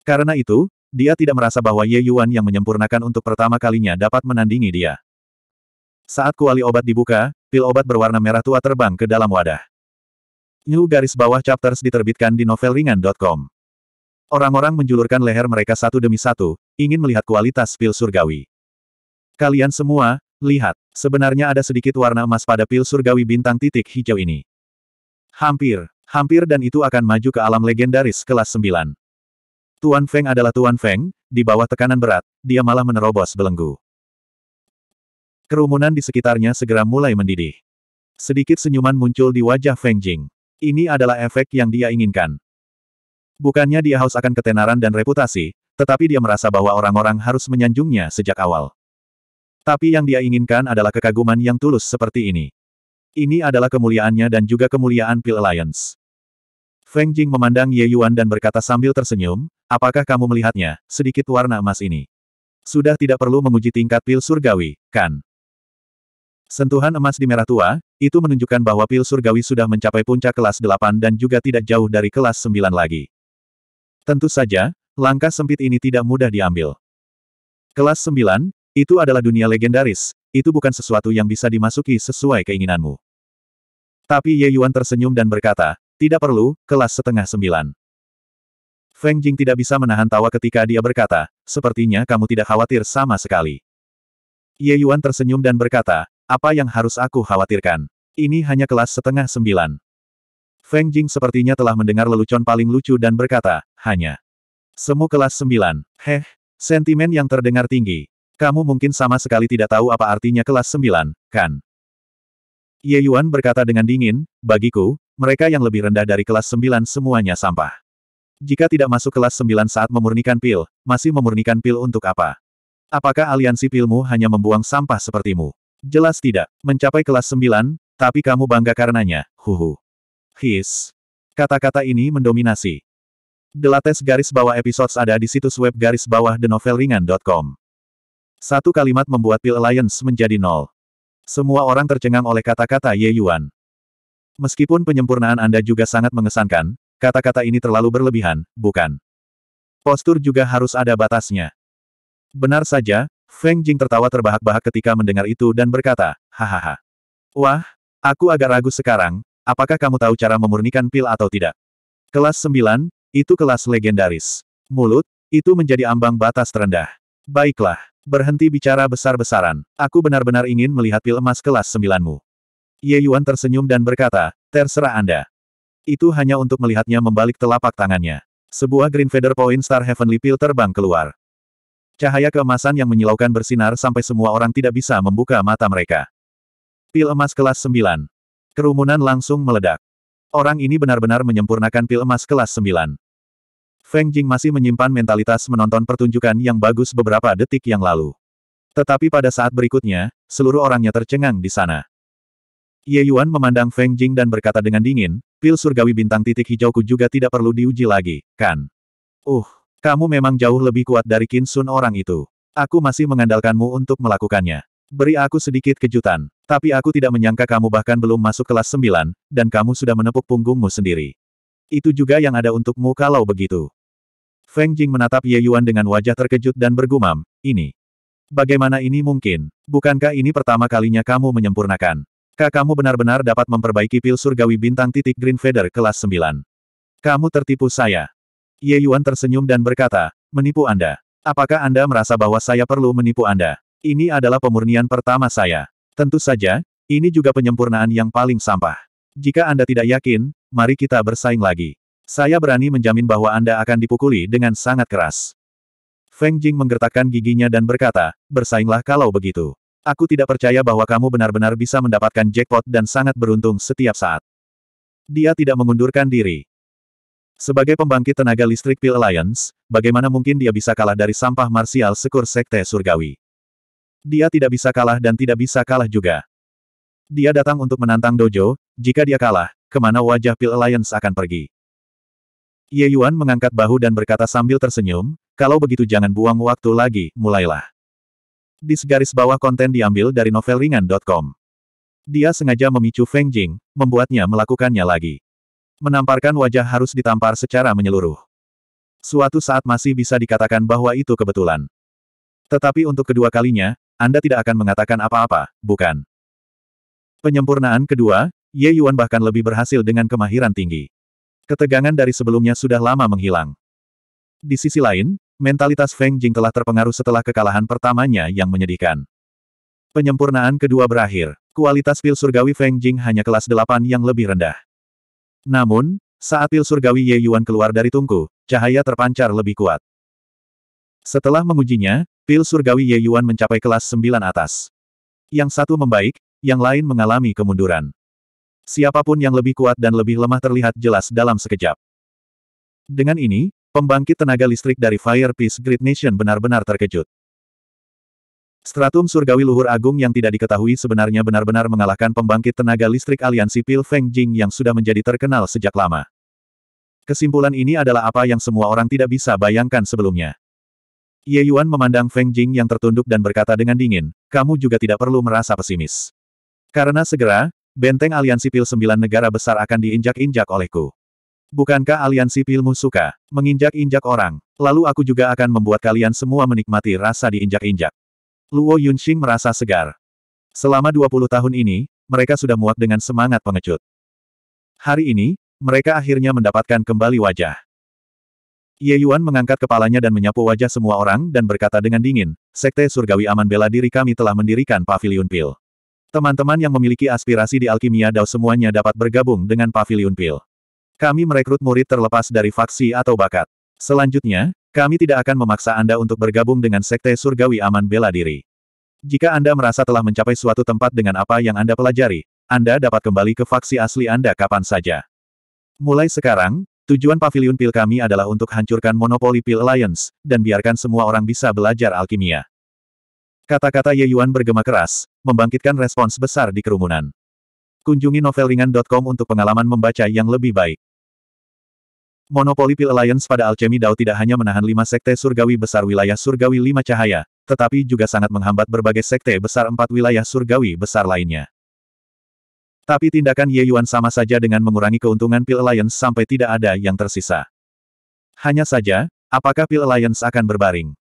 Karena itu, dia tidak merasa bahwa Ye Yuan yang menyempurnakan untuk pertama kalinya dapat menandingi dia. Saat kuali obat dibuka, pil obat berwarna merah tua terbang ke dalam wadah. New garis bawah chapters diterbitkan di novelringan.com. Orang-orang menjulurkan leher mereka satu demi satu, ingin melihat kualitas pil surgawi. Kalian semua, lihat, sebenarnya ada sedikit warna emas pada pil surgawi bintang titik hijau ini. Hampir, hampir dan itu akan maju ke alam legendaris kelas 9. Tuan Feng adalah Tuan Feng, di bawah tekanan berat, dia malah menerobos belenggu. Kerumunan di sekitarnya segera mulai mendidih. Sedikit senyuman muncul di wajah Feng Jing. Ini adalah efek yang dia inginkan. Bukannya dia haus akan ketenaran dan reputasi, tetapi dia merasa bahwa orang-orang harus menyanjungnya sejak awal. Tapi yang dia inginkan adalah kekaguman yang tulus seperti ini. Ini adalah kemuliaannya dan juga kemuliaan Pil Alliance. Feng Jing memandang Ye Yuan dan berkata sambil tersenyum, apakah kamu melihatnya, sedikit warna emas ini? Sudah tidak perlu menguji tingkat pil surgawi, kan? Sentuhan emas di merah tua, itu menunjukkan bahwa pil surgawi sudah mencapai puncak kelas 8 dan juga tidak jauh dari kelas 9 lagi. Tentu saja, langkah sempit ini tidak mudah diambil. Kelas 9, itu adalah dunia legendaris, itu bukan sesuatu yang bisa dimasuki sesuai keinginanmu. Tapi Ye Yuan tersenyum dan berkata, tidak perlu, kelas setengah sembilan. Feng Jing tidak bisa menahan tawa ketika dia berkata, sepertinya kamu tidak khawatir sama sekali. Ye Yuan tersenyum dan berkata, apa yang harus aku khawatirkan? Ini hanya kelas setengah sembilan. Feng Jing sepertinya telah mendengar lelucon paling lucu dan berkata, hanya. Semu kelas sembilan. Heh, sentimen yang terdengar tinggi. Kamu mungkin sama sekali tidak tahu apa artinya kelas sembilan, kan? Ye Yuan berkata dengan dingin, bagiku, mereka yang lebih rendah dari kelas 9 semuanya sampah. Jika tidak masuk kelas 9 saat memurnikan pil, masih memurnikan pil untuk apa? Apakah aliansi pilmu hanya membuang sampah sepertimu? Jelas tidak, mencapai kelas 9, tapi kamu bangga karenanya, huhu. His. Kata-kata ini mendominasi. Delates garis bawah episodes ada di situs web garis bawah denovelringan.com. Satu kalimat membuat pil alliance menjadi nol. Semua orang tercengang oleh kata-kata Ye Yuan. Meskipun penyempurnaan Anda juga sangat mengesankan, kata-kata ini terlalu berlebihan, bukan? Postur juga harus ada batasnya. Benar saja, Feng Jing tertawa terbahak-bahak ketika mendengar itu dan berkata, hahaha. Wah, aku agak ragu sekarang, apakah kamu tahu cara memurnikan pil atau tidak? Kelas 9, itu kelas legendaris. Mulut, itu menjadi ambang batas terendah. Baiklah. Berhenti bicara besar-besaran. Aku benar-benar ingin melihat pil emas kelas sembilanmu. Ye Yuan tersenyum dan berkata, terserah Anda. Itu hanya untuk melihatnya membalik telapak tangannya. Sebuah Green Feather Point Star Heavenly Pill terbang keluar. Cahaya keemasan yang menyilaukan bersinar sampai semua orang tidak bisa membuka mata mereka. Pil emas kelas 9. Kerumunan langsung meledak. Orang ini benar-benar menyempurnakan pil emas kelas 9. Feng Jing masih menyimpan mentalitas menonton pertunjukan yang bagus beberapa detik yang lalu. Tetapi pada saat berikutnya, seluruh orangnya tercengang di sana. Ye Yuan memandang Feng Jing dan berkata dengan dingin, pil surgawi bintang titik hijauku juga tidak perlu diuji lagi, kan? Uh, kamu memang jauh lebih kuat dari Qin Sun orang itu. Aku masih mengandalkanmu untuk melakukannya. Beri aku sedikit kejutan, tapi aku tidak menyangka kamu bahkan belum masuk kelas 9, dan kamu sudah menepuk punggungmu sendiri. Itu juga yang ada untukmu kalau begitu. Feng Jing menatap Ye Yuan dengan wajah terkejut dan bergumam, ini. Bagaimana ini mungkin? Bukankah ini pertama kalinya kamu menyempurnakan? Kakakmu benar-benar dapat memperbaiki pil surgawi bintang titik Green Feather kelas 9. Kamu tertipu saya. Ye Yuan tersenyum dan berkata, menipu Anda. Apakah Anda merasa bahwa saya perlu menipu Anda? Ini adalah pemurnian pertama saya. Tentu saja, ini juga penyempurnaan yang paling sampah. Jika Anda tidak yakin, mari kita bersaing lagi. Saya berani menjamin bahwa Anda akan dipukuli dengan sangat keras. Feng Jing menggertakkan giginya dan berkata, bersainglah kalau begitu. Aku tidak percaya bahwa kamu benar-benar bisa mendapatkan jackpot dan sangat beruntung setiap saat. Dia tidak mengundurkan diri. Sebagai pembangkit tenaga listrik Pil Alliance, bagaimana mungkin dia bisa kalah dari sampah marsial sekur Sekte Surgawi? Dia tidak bisa kalah dan tidak bisa kalah juga. Dia datang untuk menantang Dojo, jika dia kalah, kemana wajah Pil Alliance akan pergi? Ye Yuan mengangkat bahu dan berkata sambil tersenyum, kalau begitu jangan buang waktu lagi, mulailah. Di segaris bawah konten diambil dari novelringan.com. Dia sengaja memicu Feng Jing, membuatnya melakukannya lagi. Menamparkan wajah harus ditampar secara menyeluruh. Suatu saat masih bisa dikatakan bahwa itu kebetulan. Tetapi untuk kedua kalinya, Anda tidak akan mengatakan apa-apa, bukan? Penyempurnaan kedua, Ye Yuan bahkan lebih berhasil dengan kemahiran tinggi. Ketegangan dari sebelumnya sudah lama menghilang. Di sisi lain, mentalitas Feng Jing telah terpengaruh setelah kekalahan pertamanya yang menyedihkan. Penyempurnaan kedua berakhir. Kualitas pil surgawi Feng Jing hanya kelas 8 yang lebih rendah. Namun, saat pil surgawi Ye Yuan keluar dari tungku, cahaya terpancar lebih kuat. Setelah mengujinya, pil surgawi Ye Yuan mencapai kelas 9 atas. Yang satu membaik, yang lain mengalami kemunduran. Siapapun yang lebih kuat dan lebih lemah terlihat jelas dalam sekejap. Dengan ini, pembangkit tenaga listrik dari Fire Peace Great Nation benar-benar terkejut. Stratum surgawi luhur agung yang tidak diketahui sebenarnya benar-benar mengalahkan pembangkit tenaga listrik aliansi Pil Feng Jing yang sudah menjadi terkenal sejak lama. Kesimpulan ini adalah apa yang semua orang tidak bisa bayangkan sebelumnya. Ye Yuan memandang Feng Jing yang tertunduk dan berkata dengan dingin, kamu juga tidak perlu merasa pesimis. Karena segera, benteng aliansi pil sembilan negara besar akan diinjak-injak olehku. Bukankah aliansi pilmu suka menginjak-injak orang? Lalu aku juga akan membuat kalian semua menikmati rasa diinjak-injak. Luo Yunxing merasa segar. Selama 20 tahun ini, mereka sudah muak dengan semangat pengecut. Hari ini, mereka akhirnya mendapatkan kembali wajah. Ye Yuan mengangkat kepalanya dan menyapu wajah semua orang dan berkata dengan dingin, Sekte Surgawi Aman Bela Diri kami telah mendirikan Paviliun Pil. Teman-teman yang memiliki aspirasi di alkimia Dao semuanya dapat bergabung dengan Pavilion Pil. Kami merekrut murid terlepas dari faksi atau bakat. Selanjutnya, kami tidak akan memaksa Anda untuk bergabung dengan Sekte Surgawi Aman Bela Diri. Jika Anda merasa telah mencapai suatu tempat dengan apa yang Anda pelajari, Anda dapat kembali ke faksi asli Anda kapan saja. Mulai sekarang, tujuan pavilion pil kami adalah untuk hancurkan monopoli pil alliance, dan biarkan semua orang bisa belajar alkimia. Kata-kata Ye Yuan bergema keras, membangkitkan respons besar di kerumunan. Kunjungi novelringan.com untuk pengalaman membaca yang lebih baik. Monopoli Pill Alliance pada Alchemy Dao tidak hanya menahan lima sekte surgawi besar wilayah surgawi lima cahaya, tetapi juga sangat menghambat berbagai sekte besar empat wilayah surgawi besar lainnya. Tapi tindakan Ye Yuan sama saja dengan mengurangi keuntungan Pill Alliance sampai tidak ada yang tersisa. Hanya saja, apakah Pill Alliance akan berbaring?